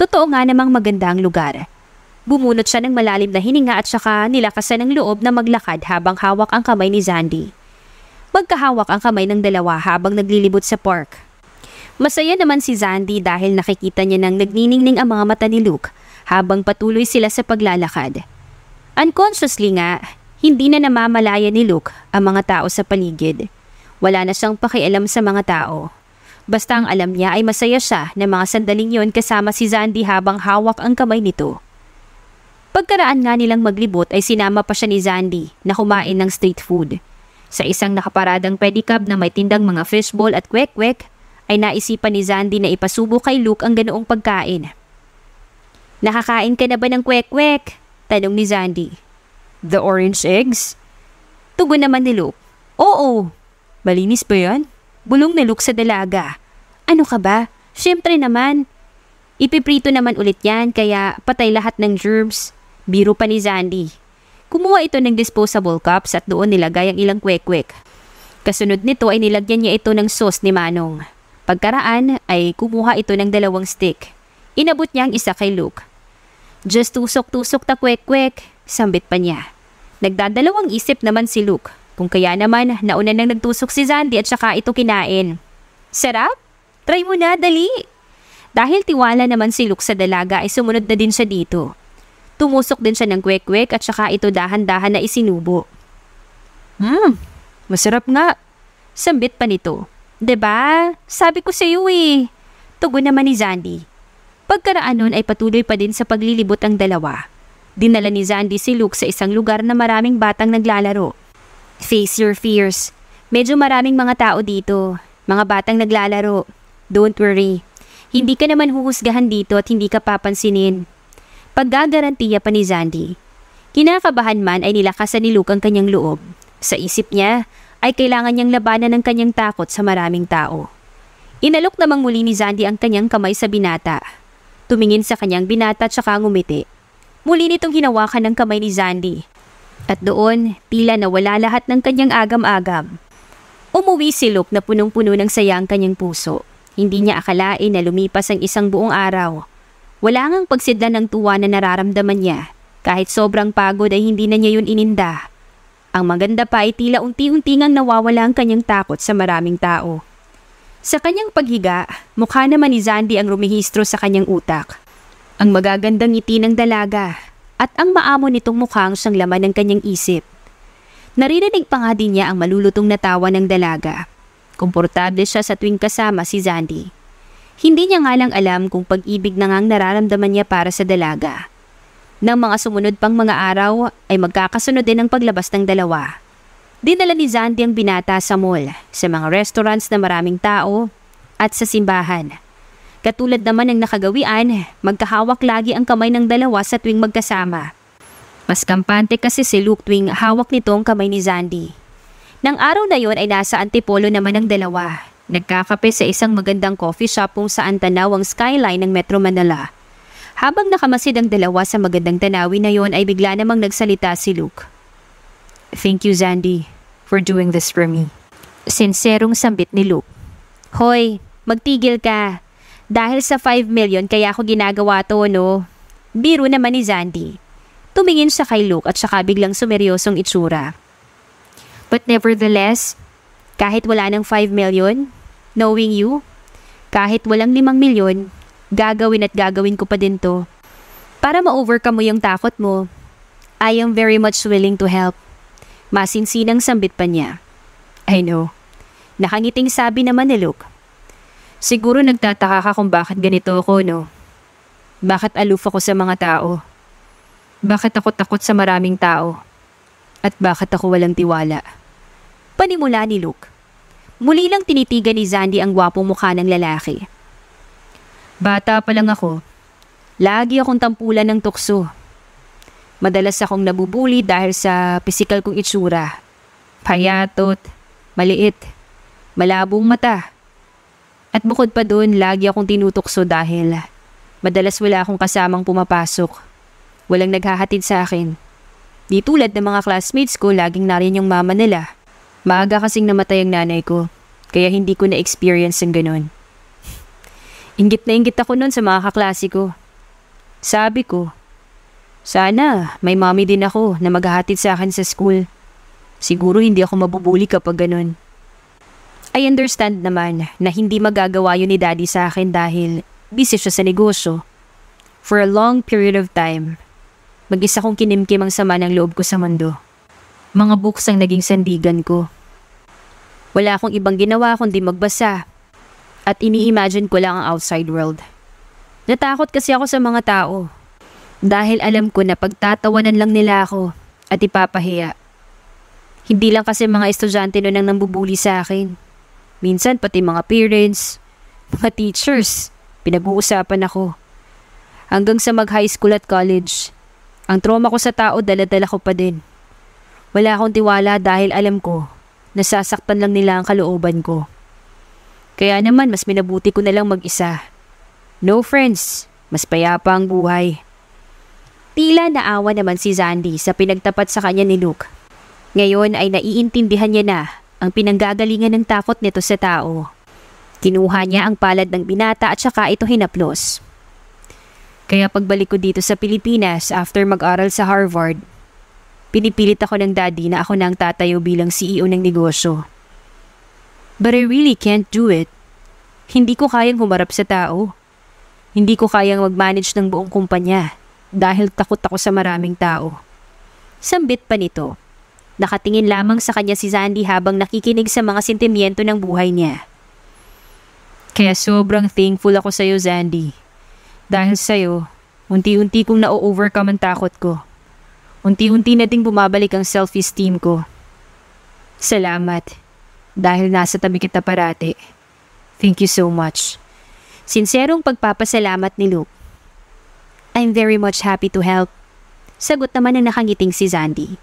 Speaker 1: Totoo nga namang maganda ang lugar. Bumunot siya ng malalim na hininga at saka nilakasan ng loob na maglakad habang hawak ang kamay ni Zandi. Magkahawak ang kamay ng dalawa habang naglilibot sa park. Masaya naman si Zandi dahil nakikita niya nang nagniningning ang mga mata ni Luke habang patuloy sila sa paglalakad. Unconsciously nga, hindi na namamalaya ni Luke ang mga tao sa paligid. Wala na siyang pakialam sa mga tao. Basta ang alam niya ay masaya siya na mga sandaling yon kasama si Zandi habang hawak ang kamay nito. Pagkaraan nga nilang maglibot ay sinama pa siya ni Zandi na kumain ng street food. Sa isang nakaparadang pedicab na may tindang mga fishball at kwek-kwek, ay naisipan ni Zandi na ipasubo kay Luke ang ganoong pagkain. Nakakain ka na ba ng kwek-kwek? Tanong ni Zandi. The orange eggs? Tugon naman ni Luke. Oo. Malinis ba yan? Bulong ni Luke sa dalaga. Ano ka ba? Siyempre naman. Ipiprito naman ulit yan kaya patay lahat ng germs. Biro pa ni Zandy. Kumuha ito ng disposable cups at doon nilagay ang ilang kwek-kwek. Kasunod nito ay nilagyan niya ito ng sauce ni Manong. Pagkaraan ay kumuha ito ng dalawang stick. Inabot niya ang isa kay Luke. Just tusok-tusok ta kwek-kwek, sambit pa niya. Nagdadalawang isip naman si Luke. Kung kaya naman, nauna nang nagtusok si Zandi at saka ito kinain. Sarap? Try mo na, dali! Dahil tiwala naman si Luke sa dalaga ay sumunod na din siya dito. Tumusok din siya ng kwek-kwek at saka ito dahan-dahan na isinubo. Hmm, masarap nga. Sambit pa nito. ba? Diba? Sabi ko sa iyo eh. Tugon naman ni Zandi. Pagkaraan nun ay patuloy pa din sa paglilibot ang dalawa. Dinala ni Zandi si Luke sa isang lugar na maraming batang naglalaro Face your fears. Medyo maraming mga tao dito. Mga batang naglalaro. Don't worry. Hindi ka naman huhusgahan dito at hindi ka papansinin. Paggagarantiya pa ni Zandi. Kinakabahan man ay nilakasan ni Luke ang kanyang loob. Sa isip niya ay kailangan niyang labanan ang kanyang takot sa maraming tao. Inalok namang muli ni Zandi ang kanyang kamay sa binata. Tumingin sa kanyang binata at saka ngumiti. Muli nitong hinawakan ng kamay ni Zandi at doon, tila nawala lahat ng kanyang agam-agam. Umuwi si Luke na punong-puno ng saya ang kanyang puso. Hindi niya akalain na lumipas ang isang buong araw. Wala ngang pagsidla ng tuwa na nararamdaman niya. Kahit sobrang pagod ay hindi na niya yun ininda. Ang maganda pa ay tila unti-unti ngang nawawala ang kanyang takot sa maraming tao. Sa kanyang paghiga, mukha naman ni Zandi ang rumihistro sa kanyang utak. Ang magagandang ngiti ng dalaga at ang maamo nitong mukhang siyang laman ng kanyang isip. Naririnig pa nga din niya ang malulutong natawa ng dalaga. Komportable siya sa tuwing kasama si Zandi. Hindi niya nga lang alam kung pag-ibig na ngang nararamdaman niya para sa dalaga. Nang mga sumunod pang mga araw ay magkakasunod din ang paglabas ng dalawa. Dinala ni Zandi ang binata sa mall, sa mga restaurants na maraming tao, at sa simbahan – Katulad naman ng nakagawian, magkahawak lagi ang kamay ng dalawa sa tuwing magkasama. Mas kampante kasi si Luke tuwing hawak nito ang kamay ni Zandi. Nang araw na yon ay nasa antipolo naman ang dalawa. Nagkakape sa isang magandang coffee shop kung saan tanaw ang skyline ng Metro Manila. Habang nakamasid ang dalawa sa magandang tanawin na yon ay bigla namang nagsalita si Luke. Thank you, Zandi, for doing this for me. Sincerong sambit ni Luke. Hoy, magtigil ka. Dahil sa 5 million kaya ako ginagawa to, no? Biro naman ni Zandi. Tumingin sa kay Luke at saka biglang sumeryosong itsura. But nevertheless, kahit wala ng 5 million, knowing you, kahit walang 5 million, gagawin at gagawin ko pa din to. Para ma-overcome mo yung takot mo, I am very much willing to help. Masinsinang sambit pa niya. I know. Nakangiting sabi naman ni Luke. Siguro nagtataka ka kung bakit ganito ako, no? Bakit aloof ako sa mga tao? Bakit ako takot sa maraming tao? At bakit ako walang tiwala? Panimula ni Luke. Muli lang tinitigan ni Zandi ang gwapong mukha ng lalaki. Bata pa lang ako. Lagi akong tampulan ng tukso. Madalas akong nabubuli dahil sa pisikal kong itsura. Payatot, maliit, malabong mata, at bukod pa doon, lagi akong tinutukso dahil madalas wala akong kasamang pumapasok. Walang naghahatid sa akin. Di tulad ng mga classmates ko, laging narin yung mama nila. Maaga kasing namatay ang nanay ko, kaya hindi ko na-experience ang ganun. Ingit na ingit ako noon sa mga kaklase ko. Sabi ko, sana may mommy din ako na maghahatid sa akin sa school. Siguro hindi ako mabubuli kapag ganun. I understand naman na hindi magagawa yun ni daddy sa akin dahil busy siya sa negosyo. For a long period of time, mag-isa kong kinimkim ang sama ng loob ko sa mundo. Mga books ang naging sandigan ko. Wala akong ibang ginawa kundi magbasa at ini-imagine ko lang ang outside world. Natakot kasi ako sa mga tao dahil alam ko na pagtatawanan lang nila ako at ipapahiya. Hindi lang kasi mga estudyante noon ang nambubuli sa akin. Minsan pati mga parents, mga teachers, pinag-uusapan ako. Hanggang sa mag-high school at college, ang trauma ko sa tao daladala ko pa din. Wala akong tiwala dahil alam ko, nasasaktan lang nila ang kalooban ko. Kaya naman mas minabuti ko na lang mag-isa. No friends, mas payapa ang buhay. Tila naawa naman si Zandy sa pinagtapat sa kanya ni Luke. Ngayon ay naiintindihan niya na ang pinanggagalingan ng takot nito sa tao. Kinuha niya ang palad ng binata at saka ito hinaplos. Kaya pagbalik ko dito sa Pilipinas after mag-aral sa Harvard, pinipilit ako ng daddy na ako na ang tatayo bilang CEO ng negosyo. But I really can't do it. Hindi ko kayang humarap sa tao. Hindi ko kayang mag-manage ng buong kumpanya dahil takot ako sa maraming tao. Sambit pa nito Nakatingin lamang sa kanya si Sandy habang nakikinig sa mga sentimiento ng buhay niya. Kaya sobrang thankful ako sa'yo, Sandy. Dahil sa'yo, unti-unti kong na-overcome ang takot ko. Unti-unti na ding bumabalik ang self-esteem ko. Salamat. Dahil nasa tabi kita parati. Thank you so much. Sinserong pagpapasalamat ni Luke. I'm very much happy to help. Sagot naman ang nakangiting si Zandy.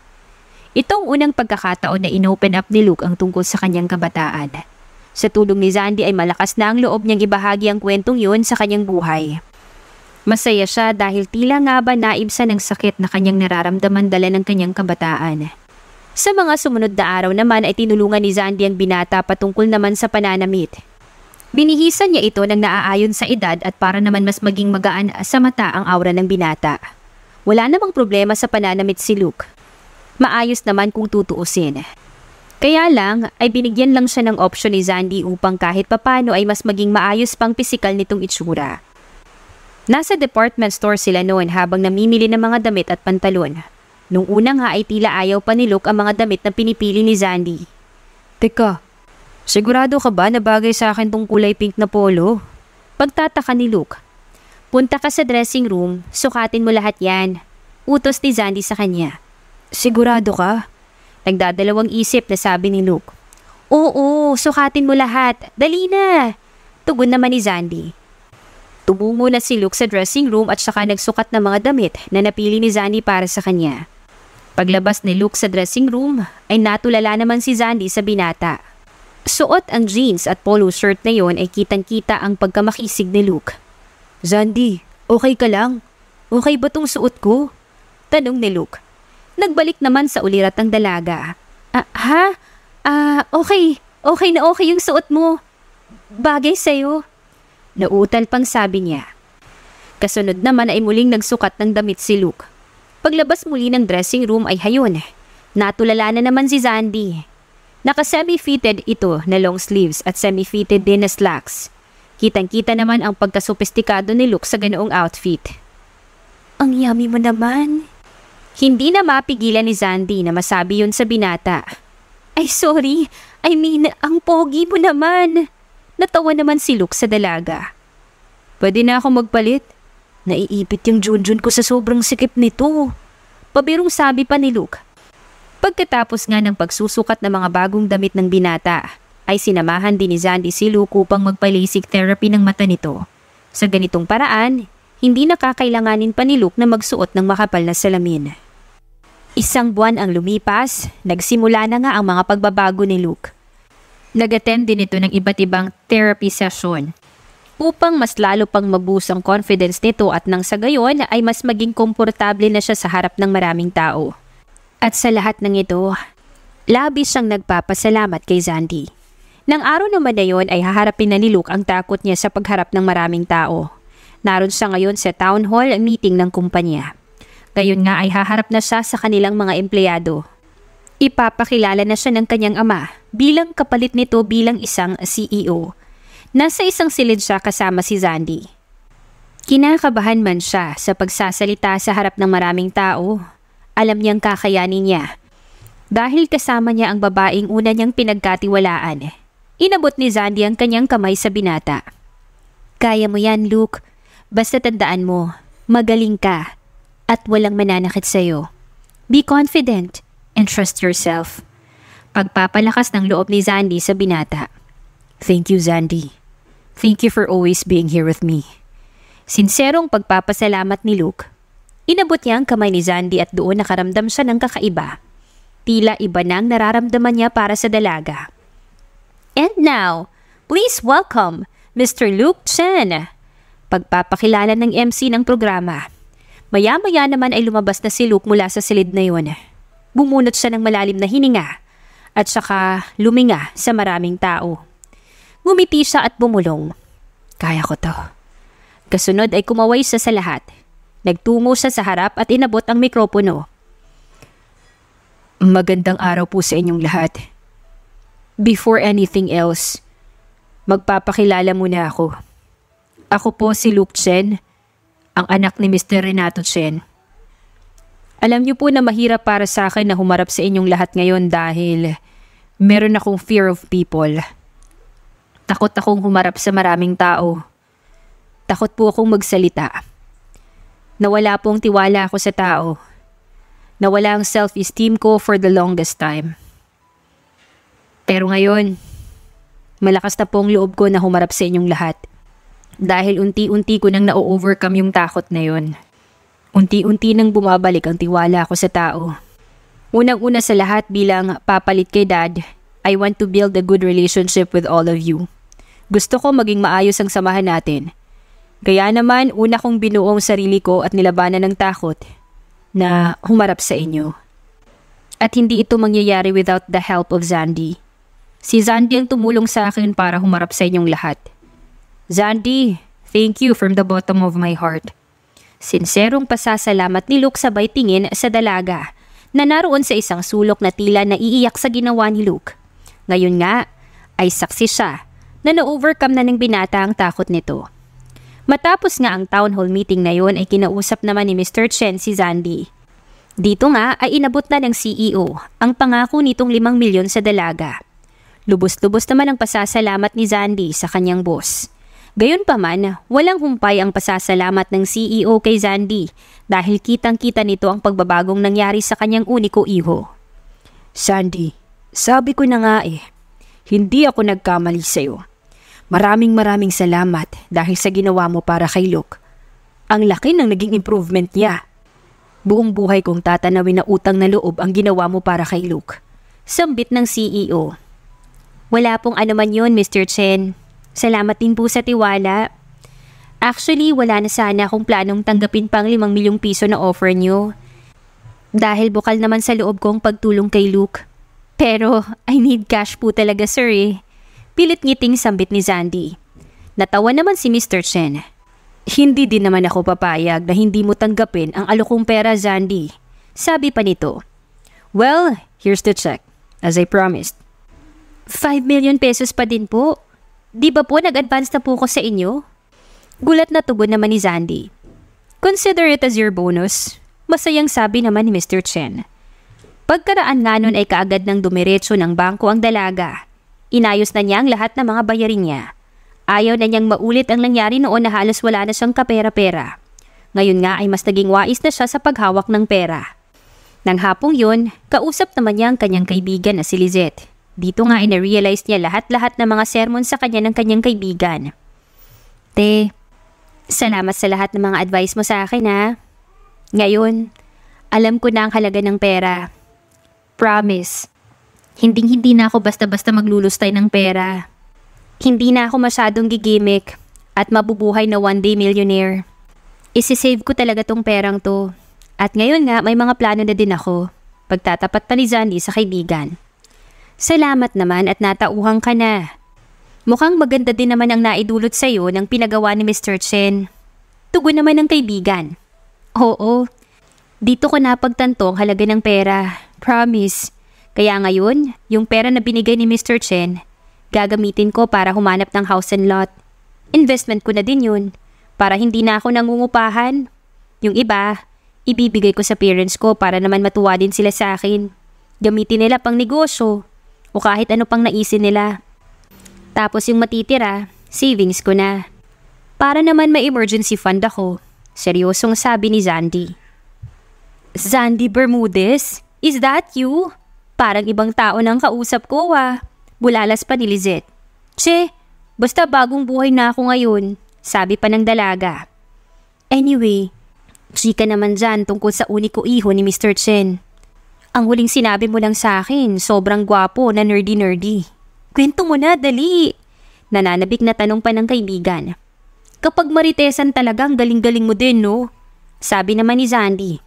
Speaker 1: Itong unang pagkakataon na inopen up ni Luke ang tungkol sa kanyang kabataan. Sa tulong ni Zandi ay malakas na ang loob niyang ibahagi ang kwentong yun sa kanyang buhay. Masaya siya dahil tila nga ba naibsan ang sakit na kanyang nararamdaman dala ng kanyang kabataan. Sa mga sumunod na araw naman ay tinulungan ni Zandi ang binata patungkol naman sa pananamit. Binihisan niya ito ng naaayon sa edad at para naman mas maging magaan sa mata ang aura ng binata. Wala namang problema sa pananamit si Luke maayos naman kung tutuusin. Kaya lang ay binigyan lang siya ng option ni Zandy upang kahit papano ay mas maging maayos pang pisikal nitong itsura. Nasa department store sila noon habang namimili ng mga damit at pantalon. Nung una nga ay tila ayaw pa ni Luke ang mga damit na pinipili ni Zandy. Teka, sigurado ka ba na bagay sa akin tong kulay pink na polo? Pagtataka ni Luke. Punta ka sa dressing room, sukatin mo lahat yan. Utos ni Zandy sa kanya. Sigurado ka? Nagdadalawang isip na sabi ni Luke. Oo, sukatin mo lahat. Dali na! Tugon naman ni Zandi. Tumungo na si Luke sa dressing room at saka nagsukat ng mga damit na napili ni Zandi para sa kanya. Paglabas ni Luke sa dressing room ay natulala naman si Zandi sa binata. Suot ang jeans at polo shirt na yon ay kitang-kita ang pagkamakisig ni Luke. Zandi, okay ka lang? Okay ba tong suot ko? Tanong ni Luke. Nagbalik naman sa ulirat ng dalaga. Ah, ha? Ah, okay. Okay na okay yung suot mo. Bagay sa'yo. Nauutal pang sabi niya. Kasunod naman ay muling nagsukat ng damit si Luke. Paglabas muli ng dressing room ay hayon. Natulala na naman si Zandi. Naka-semi-fitted ito na long sleeves at semi-fitted din na slacks. Kitang-kita naman ang pagkasopistikado ni Luke sa ganoong outfit. Ang yummy mo naman, hindi na mapigilan ni Zandi na masabi yun sa binata. Ay sorry, I mean, ang pogi mo naman. Natawa naman si Luke sa dalaga. Pwede na akong magpalit? Naiipit yung Junjun ko sa sobrang sikip nito. Pabirong sabi pa ni Luke. Pagkatapos nga ng pagsusukat ng mga bagong damit ng binata, ay sinamahan din ni Zandi si Luke upang magpalisik therapy ng mata nito. Sa ganitong paraan, hindi nakakailanganin pa ni Luke na magsuot ng makapal na salamin. Isang buwan ang lumipas, nagsimula na nga ang mga pagbabago ni Luke. Nag-attend din ito ng iba't ibang therapy session upang mas lalo pang maboost ang confidence nito at nang sa gayon ay mas maging komportable na siya sa harap ng maraming tao. At sa lahat ng ito, labis siyang nagpapasalamat kay Zandy. Nang araw naman na yon ay haharapin na ni Luke ang takot niya sa pagharap ng maraming tao. Naroon siya ngayon sa town hall meeting ng kumpanya. Gayon nga ay haharap na siya sa kanilang mga empleyado. Ipapakilala na siya ng kanyang ama bilang kapalit nito bilang isang CEO. Nasa isang silid siya kasama si Zandi. Kinakabahan man siya sa pagsasalita sa harap ng maraming tao. Alam niyang kakayanin niya. Dahil kasama niya ang babaeng una niyang pinagkatiwalaan, inabot ni Zandi ang kanyang kamay sa binata. Kaya mo yan, Luke. Basta tandaan mo, magaling ka at walang mananakit sa'yo. Be confident and trust yourself. Pagpapalakas ng loob ni Zandi sa binata. Thank you, Zandi. Thank you for always being here with me. Sinserong pagpapasalamat ni Luke. Inabot niya ang kamay ni Zandi at doon nakaramdam siya ng kakaiba. Tila iba na ang nararamdaman niya para sa dalaga. And now, please welcome Mr. Luke Chen. Pagpapakilala ng MC ng programa. Maya-maya naman ay lumabas na si Luke mula sa silid na yun. Bumunot siya ng malalim na hininga at saka luminga sa maraming tao. Gumiti siya at bumulong. Kaya ko to. Kasunod ay kumaway siya sa lahat. Nagtungo siya sa harap at inabot ang mikropono. Magandang araw po sa inyong lahat. Before anything else, magpapakilala muna ako. Ako po si Luke Chen, ang anak ni Mr. Renato Chen. Alam niyo po na mahirap para sa akin na humarap sa inyong lahat ngayon dahil meron akong fear of people. Takot akong humarap sa maraming tao. Takot po akong magsalita. Nawala pong tiwala ako sa tao. Nawala ang self-esteem ko for the longest time. Pero ngayon, malakas na po ang loob ko na humarap sa inyong lahat. Dahil unti-unti ko nang na-overcome yung takot na yon. Unti-unti nang bumabalik ang tiwala ko sa tao. Unang-una sa lahat bilang papalit kay dad, I want to build a good relationship with all of you. Gusto ko maging maayos ang samahan natin. Kaya naman, una kong binuong sarili ko at nilabanan ng takot na humarap sa inyo. At hindi ito mangyayari without the help of Zandi. Si Zandi ang tumulong sa akin para humarap sa inyong lahat. Zandi, thank you from the bottom of my heart. Sinserong pasasalamat ni Luke sabay tingin sa dalaga na naroon sa isang sulok na tila naiiyak sa ginawa ni Luke. Ngayon nga, ay saksi siya na na-overcome na ng binata ang takot nito. Matapos nga ang town hall meeting na yon ay kinausap naman ni Mr. Chen si Zandi. Dito nga ay inabot na ng CEO ang pangako nitong 5 milyon sa dalaga. Lubos-lubos naman ang pasasalamat ni Zandi sa kanyang boss. Gayunpaman, walang humpay ang pasasalamat ng CEO kay Zandi dahil kitang-kita nito ang pagbabagong nangyari sa kanyang uniko iho. Sandy, sabi ko na nga eh, hindi ako nagkamali sa'yo. Maraming maraming salamat dahil sa ginawa mo para kay Luke. Ang laki ng naging improvement niya. Buong buhay kong tatanawin na utang na loob ang ginawa mo para kay Luke. Sambit ng CEO. Wala pong anuman yun, Mr. Chen. Salamat din po sa tiwala. Actually, wala na sana akong planong tanggapin pang 5 milyong piso na offer nyo. Dahil bukal naman sa loob kong pagtulong kay Luke. Pero, I need cash po talaga sir eh. Pilit ngiting sambit ni Zandi. Natawa naman si Mr. Chen. Hindi din naman ako papayag na hindi mo tanggapin ang alokong pera, Zandi. Sabi pa nito. Well, here's the check, as I promised. 5 million pesos pa din po. Di ba po nag-advance na po ko sa inyo? Gulat na tugon naman ni Zandy. Consider it as your bonus. Masayang sabi naman ni Mr. Chen. Pagkaraan nga nun ay kaagad ng dumiretso ng bangko ang dalaga. Inayos na niya ang lahat ng mga bayarin niya. Ayaw na niyang maulit ang nangyari noon na halos wala na siyang kapera-pera. Ngayon nga ay mas naging wais na siya sa paghawak ng pera. Nang hapong yun, kausap naman niya ang kanyang kaibigan na si Lizette. Dito nga na-realize niya lahat-lahat ng mga sermon sa kanya ng kanyang kaibigan. Te, salamat sa lahat ng mga advice mo sa akin ha. Ngayon, alam ko na ang halaga ng pera. Promise, hinding-hindi na ako basta-basta maglulustay ng pera. Hindi na ako masyadong gigimik at mabubuhay na one day millionaire. Isisave ko talaga tong perang to. At ngayon nga, may mga plano na din ako. Pagtatapat pa ni Zandy sa kaibigan. Salamat naman at natauhang ka na. Mukhang maganda din naman ang naidulot sa iyo ng pinagawa ni Mr. Chen. Tugon naman ng kaibigan. Oo, dito ko napagtanto ang halaga ng pera. Promise. Kaya ngayon, yung pera na binigay ni Mr. Chen, gagamitin ko para humanap ng house and lot. Investment ko na din yun. Para hindi na ako nangungupahan. Yung iba, ibibigay ko sa parents ko para naman matuwa din sila sa akin. Gamitin nila pang negosyo o kahit ano pang naisin nila. Tapos yung matitira, savings ko na. Para naman may emergency fund ako, seryosong sabi ni Zandi. Zandi Bermudez? Is that you? Parang ibang tao nang kausap ko ah. Bulalas pa ni Lizette. Che, basta bagong buhay na ako ngayon, sabi pa ng dalaga. Anyway, chika naman dyan tungkol sa uniko iho ni Mr. Chen. Ang huling sinabi mo lang sa akin, sobrang gwapo na nerdy-nerdy. Kwento mo na, dali! Nananabik na tanong pa ng kaibigan. Kapag maritesan talagang galing-galing mo din, no? Sabi naman ni Zandy.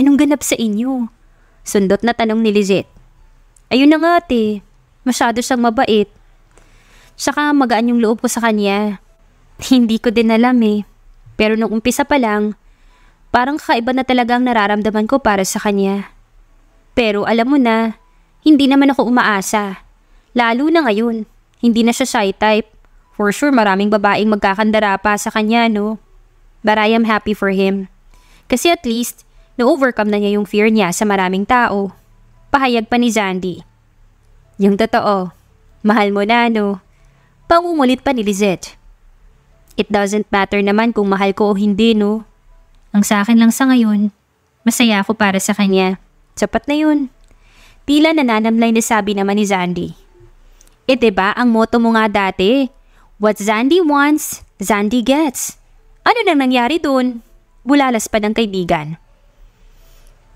Speaker 1: Anong ganap sa inyo? Sundot na tanong ni Lizette. Ayun na nga ate, masyado siyang mabait. Saka magaan yung loob ko sa kanya. Hindi ko din alam eh. Pero nung umpisa pa lang, parang kakaiba na talaga ang nararamdaman ko para sa kanya. Pero alam mo na, hindi naman ako umaasa. Lalo na ngayon, hindi na siya shy type. For sure maraming babaeng magkakandara pa sa kanya, no? But I am happy for him. Kasi at least, na-overcome na niya yung fear niya sa maraming tao. Pahayag pa ni Zandy. Yung totoo, mahal mo na, no? Pangungulit pa ni Lizette. It doesn't matter naman kung mahal ko o hindi, no? Ang sa akin lang sa ngayon, masaya ako para sa kanya. Sapat na yun. Tila nananamlay na sabi naman ni Zandi. E ba diba, ang moto mo nga dati, what Zandi wants, Zandi gets. Ano nang nangyari dun? Bulalas pa ng kaibigan.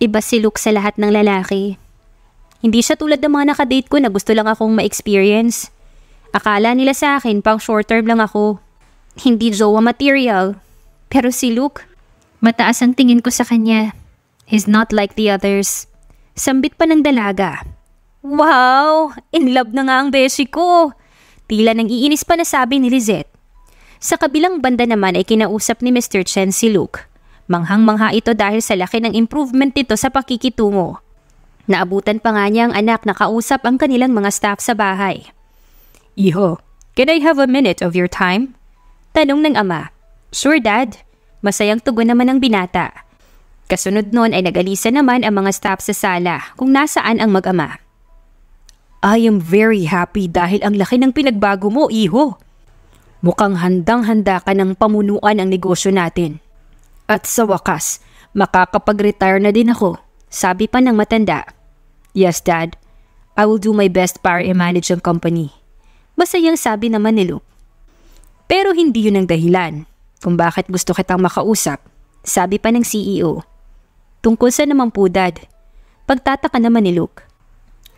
Speaker 1: Iba si Luke sa lahat ng lalaki. Hindi siya tulad ng mga nakadate ko na gusto lang akong ma-experience. Akala nila sa akin pang short term lang ako. Hindi jowa material. Pero si Luke, mataas ang tingin ko sa kanya. He's not like the others. Sambit pa ng dalaga. Wow! In love na nga ang beshi ko! Tila nang iinis pa na sabi ni Lizette. Sa kabilang banda naman ay kinausap ni Mr. Chen si Luke. Manghang-mangha ito dahil sa laki ng improvement nito sa pakikitungo. Naabutan pa nga niya ang anak na kausap ang kanilang mga staff sa bahay. Iho, can I have a minute of your time? Tanong ng ama. Sure dad. Masayang tugon naman ng binata. Kasunod noon ay nagalisa naman ang mga staff sa sala kung nasaan ang mag-ama. I am very happy dahil ang laki ng pinagbago mo, iho. Mukhang handang-handa ka ng pamunuan ang negosyo natin. At sa wakas, makakapag-retire na din ako, sabi pa ng matanda. Yes, Dad. I will do my best para i-manage ang company. Masayang sabi naman ni Luke. Pero hindi yun ang dahilan kung bakit gusto kitang makausap, sabi pa ng CEO. Tungkol sa naman po dad. Pagtataka naman ni Luke.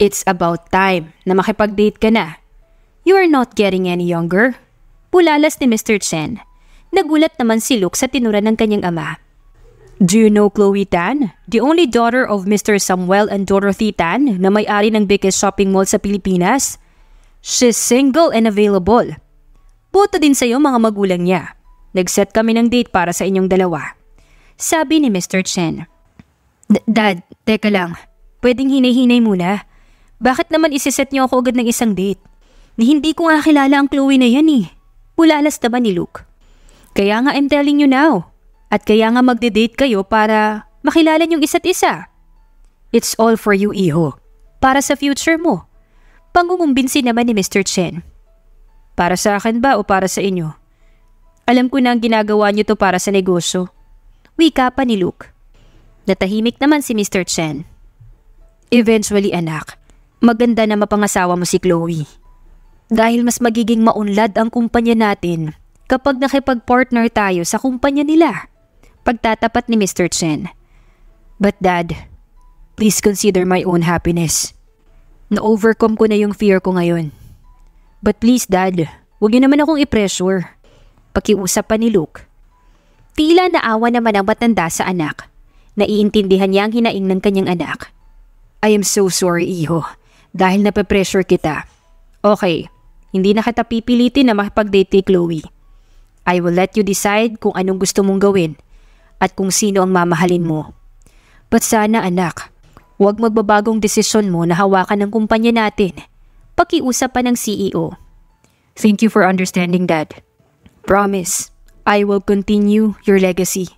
Speaker 1: It's about time na makipag-date ka na. You are not getting any younger. Pulalas ni Mr. Chen. Nagulat naman si Luke sa tinura ng kanyang ama. Do you know Chloe Tan, the only daughter of Mr. Samuel and Dorothy Tan na may-ari ng biggest shopping mall sa Pilipinas? She's single and available. Buto din sa'yo mga magulang niya. Nag-set kami ng date para sa inyong dalawa. Sabi ni Mr. Chen. D- Dad, teka lang. Pwedeng hinay-hinay muna. Bakit naman isiset niyo ako agad ng isang date? Ni hindi ko nga kilala ang Chloe na yan eh. Pulalas na ba ni Luke? Kaya nga I'm telling you now. At kaya nga magde-date kayo para makilala niyong isa't isa. It's all for you, Iho. Para sa future mo. Pangungumbinsi naman ni Mr. Chen. Para sa akin ba o para sa inyo? Alam ko na ang ginagawa niyo to para sa negosyo. Wika pa ni Luke. Natahimik naman si Mr. Chen. Eventually anak, maganda na mapangasawa mo si Chloe. Dahil mas magiging maunlad ang kumpanya natin kapag nakipag-partner tayo sa kumpanya nila. Pagtatapat ni Mr. Chen. But dad, please consider my own happiness. Na-overcome ko na yung fear ko ngayon. But please dad, huwag niyo naman akong i-pressure. Pakiusap pa ni Luke. Tila naawa naman ang matanda sa anak Naiintindihan niya ang hinaing ng kanyang anak. I am so sorry, iho. Dahil nape-pressure kita. Okay, hindi na kita pipilitin na makipag-date kay Chloe. I will let you decide kung anong gusto mong gawin at kung sino ang mamahalin mo. But sana anak, huwag magbabagong desisyon mo na hawakan ng kumpanya natin. Pakiusap pa ng CEO. Thank you for understanding that. Promise, I will continue your legacy.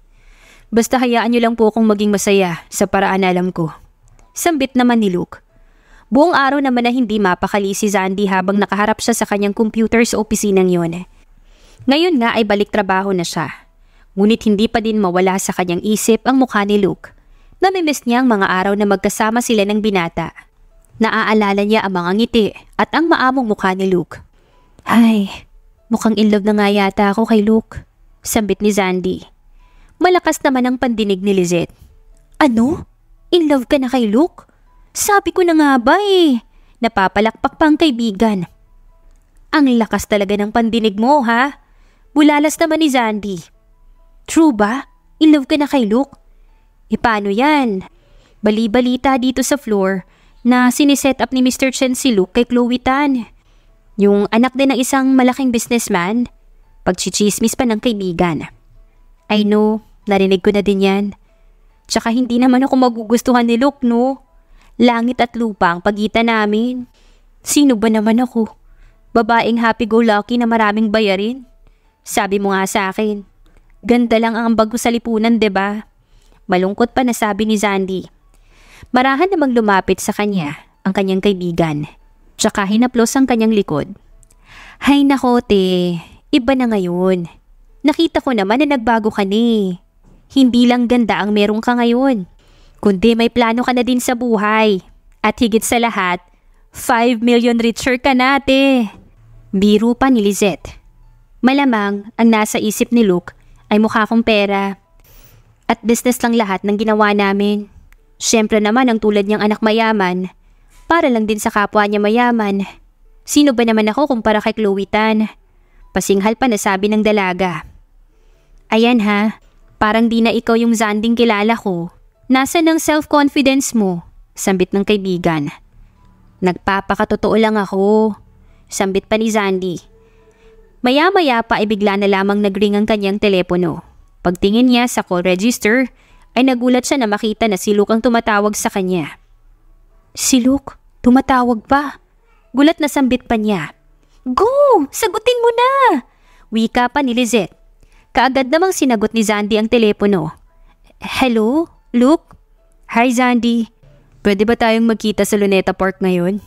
Speaker 1: Basta hayaan niyo lang po akong maging masaya sa paraan na alam ko. Sambit naman ni Luke. Buong araw naman na hindi mapakali si Zandi habang nakaharap siya sa kanyang computer sa opisinang yon. Ngayon nga ay balik trabaho na siya. Ngunit hindi pa din mawala sa kanyang isip ang mukha ni Luke. Namimiss niya ang mga araw na magkasama sila ng binata. Naaalala niya ang mga ngiti at ang maamong mukha ni Luke. Ay, mukhang in love na nga yata ako kay Luke. Sambit ni Zandi. Malakas naman ang pandinig ni Lizette. Ano? In love ka na kay Luke? Sabi ko na nga ba eh. Napapalakpak pa ang kaibigan. Ang lakas talaga ng pandinig mo ha. Bulalas naman ni Zandy. True ba? In love ka na kay Luke? E paano yan? Bali-balita dito sa floor na siniset up ni Mr. Chen si Luke kay Chloe Tan. Yung anak din ng isang malaking businessman, pagchichismis pa ng kaibigan. I know, narinig ko na din yan. Tsaka hindi naman ako magugustuhan ni Luke, no? Langit at lupa ang pagitan namin. Sino ba naman ako? Babaeng happy-go-lucky na maraming bayarin? Sabi mo nga sa akin, ganda lang ang bago sa lipunan, ba? Diba? Malungkot pa na sabi ni Zandy. Marahan namang lumapit sa kanya ang kanyang kaibigan. Tsaka hinaplos ang kanyang likod. Hay nakote, iba na ngayon. Nakita ko naman na nagbago ka ni. Eh. Hindi lang ganda ang meron ka ngayon, kundi may plano ka na din sa buhay. At higit sa lahat, 5 million richer ka na, te. Biro pa ni Lizette. Malamang ang nasa isip ni Luke ay mukha kong pera. At business lang lahat ng ginawa namin. Siyempre naman ang tulad niyang anak mayaman, para lang din sa kapwa niya mayaman. Sino ba naman ako kumpara kay Chloe Tan? Pasinghal pa nasabi ng dalaga. Ayan ha, parang di na ikaw yung Zanding kilala ko. Nasaan ang self-confidence mo? Sambit ng kaibigan. Nagpapakatotoo lang ako. Sambit pa ni Zandi. Maya-maya pa ay bigla na lamang nagring ang kanyang telepono. Pagtingin niya sa call register, ay nagulat siya na makita na si Luke ang tumatawag sa kanya. Si Luke? Tumatawag pa? Gulat na sambit pa niya. Go! Sagutin mo na! Wika pa ni Lizette. Kaagad namang sinagot ni Zandi ang telepono. Hello? Luke? Hi Zandi. Pwede ba tayong magkita sa Luneta Park ngayon?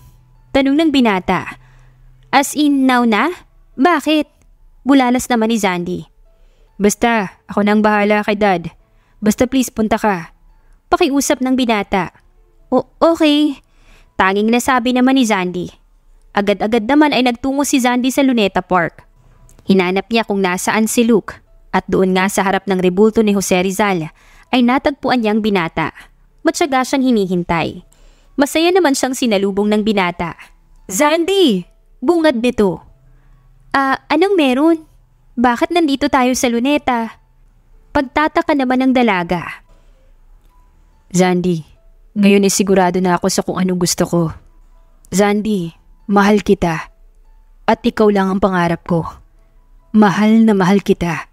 Speaker 1: Tanong ng binata. As in now na? Bakit? Bulalas naman ni Zandi. Basta, ako nang bahala kay dad. Basta please punta ka. Pakiusap ng binata. O okay. Tanging nasabi naman ni Zandi. Agad-agad naman ay nagtungo si Zandi sa Luneta Park. Hinanap niya kung nasaan si Luke. At doon nga sa harap ng rebulto ni Jose Rizal ay natagpuan niyang binata. Matsaga siyang hinihintay. Masaya naman siyang sinalubong ng binata. Zandy! Bungad nito. Ah, uh, anong meron? Bakit nandito tayo sa luneta? Pagtataka naman ng dalaga. Zandy, ngayon ay sigurado na ako sa kung anong gusto ko. Zandy, mahal kita. At ikaw lang ang pangarap ko. Mahal na mahal kita.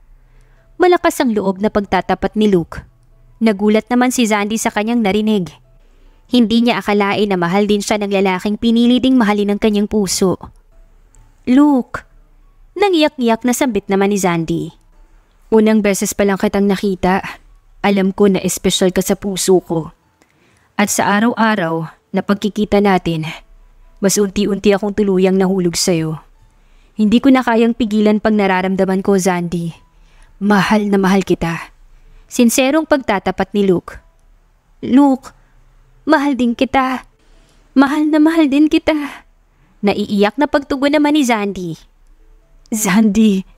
Speaker 1: Malakas ang loob na pagtatapat ni Luke. Nagulat naman si Zandi sa kanyang narinig. Hindi niya akalain na mahal din siya ng lalaking pinili ding mahalin ng kanyang puso. Luke! Nangiyak-ngiyak na sambit naman ni Zandi. Unang beses pa lang kitang nakita, alam ko na espesyal ka sa puso ko. At sa araw-araw na pagkikita natin, mas unti-unti akong tuluyang nahulog sa'yo. Hindi ko na kayang pigilan pag nararamdaman ko, Zandi. Mahal na mahal kita. Sinserong pagtatapat ni Luke. Luke, mahal din kita. Mahal na mahal din kita. Naiiyak na pagtugon naman ni Zandi. Zandi,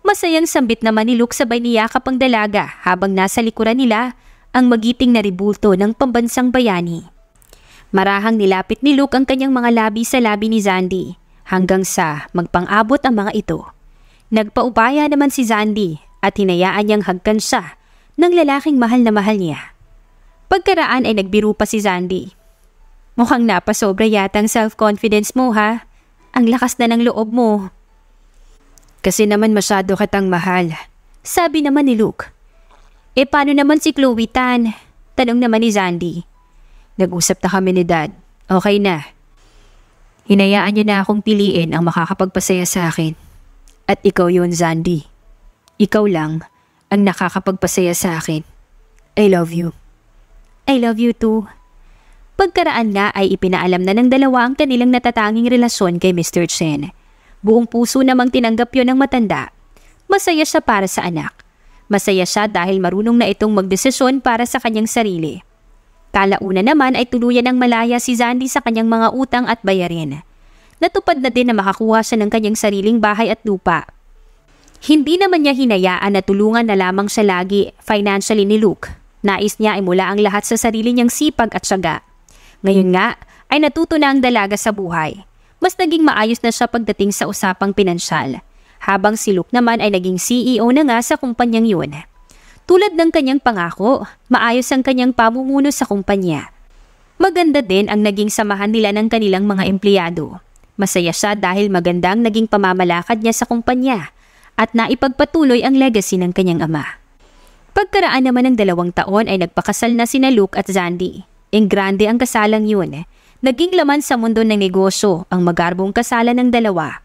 Speaker 1: masayang sambit naman ni Luke sabay niyakap ang dalaga habang nasa likuran nila ang magiting na ribulto ng pambansang bayani. Marahang nilapit ni Luke ang kanyang mga labi sa labi ni Zandi hanggang sa magpang-abot ang mga ito. Nagpaubaya naman si Zandi at hinayaan niyang hagkan siya ng lalaking mahal na mahal niya. Pagkaraan ay nagbiru pa si Zandi. Mukhang napasobra yata ang self-confidence mo ha. Ang lakas na ng loob mo. Kasi naman masyado kitang mahal. Sabi naman ni Luke. E paano naman si Chloe Tan? Tanong naman ni Zandi. Nag-usap na kami ni Dad. Okay na. Hinayaan niya na akong piliin ang makakapagpasaya sa akin. At ikaw yun, Zandi. Ikaw lang ang nakakapagpasaya sa akin. I love you. I love you too. Pagkaraan nga ay ipinaalam na ng dalawa ang kanilang natatanging relasyon kay Mr. Chen. Buong puso namang tinanggap yon ng matanda. Masaya siya para sa anak. Masaya siya dahil marunong na itong magdesisyon para sa kanyang sarili. Kalauna naman ay tuluyan ng malaya si Zandi sa kanyang mga utang at bayarin. Natupad na din na makakuha siya ng kanyang sariling bahay at lupa hindi naman niya hinayaan na tulungan na lamang siya lagi financially ni Luke. Nais niya ay mula ang lahat sa sarili niyang sipag at syaga. Ngayon nga, ay natuto na ang dalaga sa buhay. Mas naging maayos na siya pagdating sa usapang pinansyal. Habang si Luke naman ay naging CEO na nga sa kumpanyang yun. Tulad ng kanyang pangako, maayos ang kanyang pamumuno sa kumpanya. Maganda din ang naging samahan nila ng kanilang mga empleyado. Masaya siya dahil magandang naging pamamalakad niya sa kumpanya at naipagpatuloy ang legacy ng kanyang ama. Pagkaraan naman ng dalawang taon ay nagpakasal na sina Luke at Zandi. Ingrande ang kasalang yun. Naging laman sa mundo ng negosyo ang magarbong kasalan ng dalawa.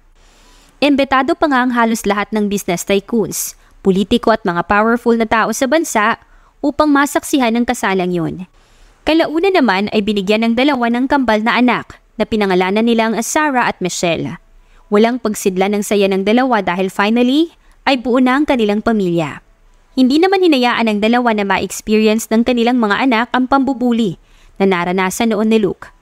Speaker 1: Embetado pa nga ang halos lahat ng business tycoons, politiko at mga powerful na tao sa bansa upang masaksihan ang kasalang yun. Kalauna naman ay binigyan ng dalawa ng kambal na anak na pinangalanan nila ang Sarah at Michelle. Walang pagsidla ng saya ng dalawa dahil finally ay buo na ang kanilang pamilya. Hindi naman hinayaan ng dalawa na ma-experience ng kanilang mga anak ang pambubuli na naranasan noon ni Luke.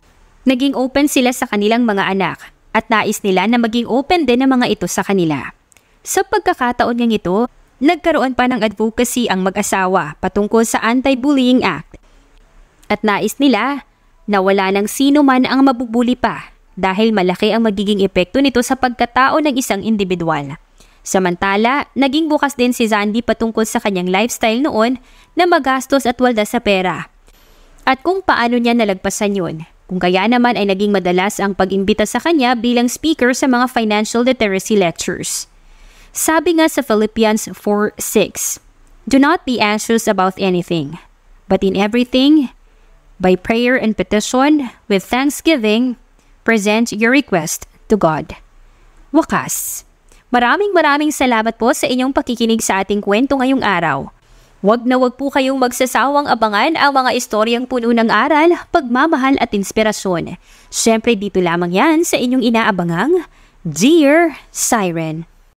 Speaker 1: Naging open sila sa kanilang mga anak at nais nila na maging open din ang mga ito sa kanila. Sa pagkakataon ng ito, nagkaroon pa ng advocacy ang mag-asawa patungkol sa Anti-Bullying Act. At nais nila na wala ng sino man ang mabubuli pa dahil malaki ang magiging epekto nito sa pagkatao ng isang individual. Samantala, naging bukas din si Zandy patungkol sa kanyang lifestyle noon na magastos at walda sa pera. At kung paano niya nalagpasan yun. Kung kaya naman ay naging madalas ang pag-imbita sa kanya bilang speaker sa mga financial literacy lectures. Sabi nga sa Philippians 4.6, Do not be anxious about anything, but in everything, by prayer and petition, with thanksgiving, Present your request to God. Wakas. Maraming maraming salamat po sa inyong pakikinig sa ating kwento ngayong araw. Huwag na wag po kayong magsasawang abangan ang mga istoryang puno ng aral, pagmamahal at inspirasyon. Siyempre dito lamang yan sa inyong inaabangang Dear Siren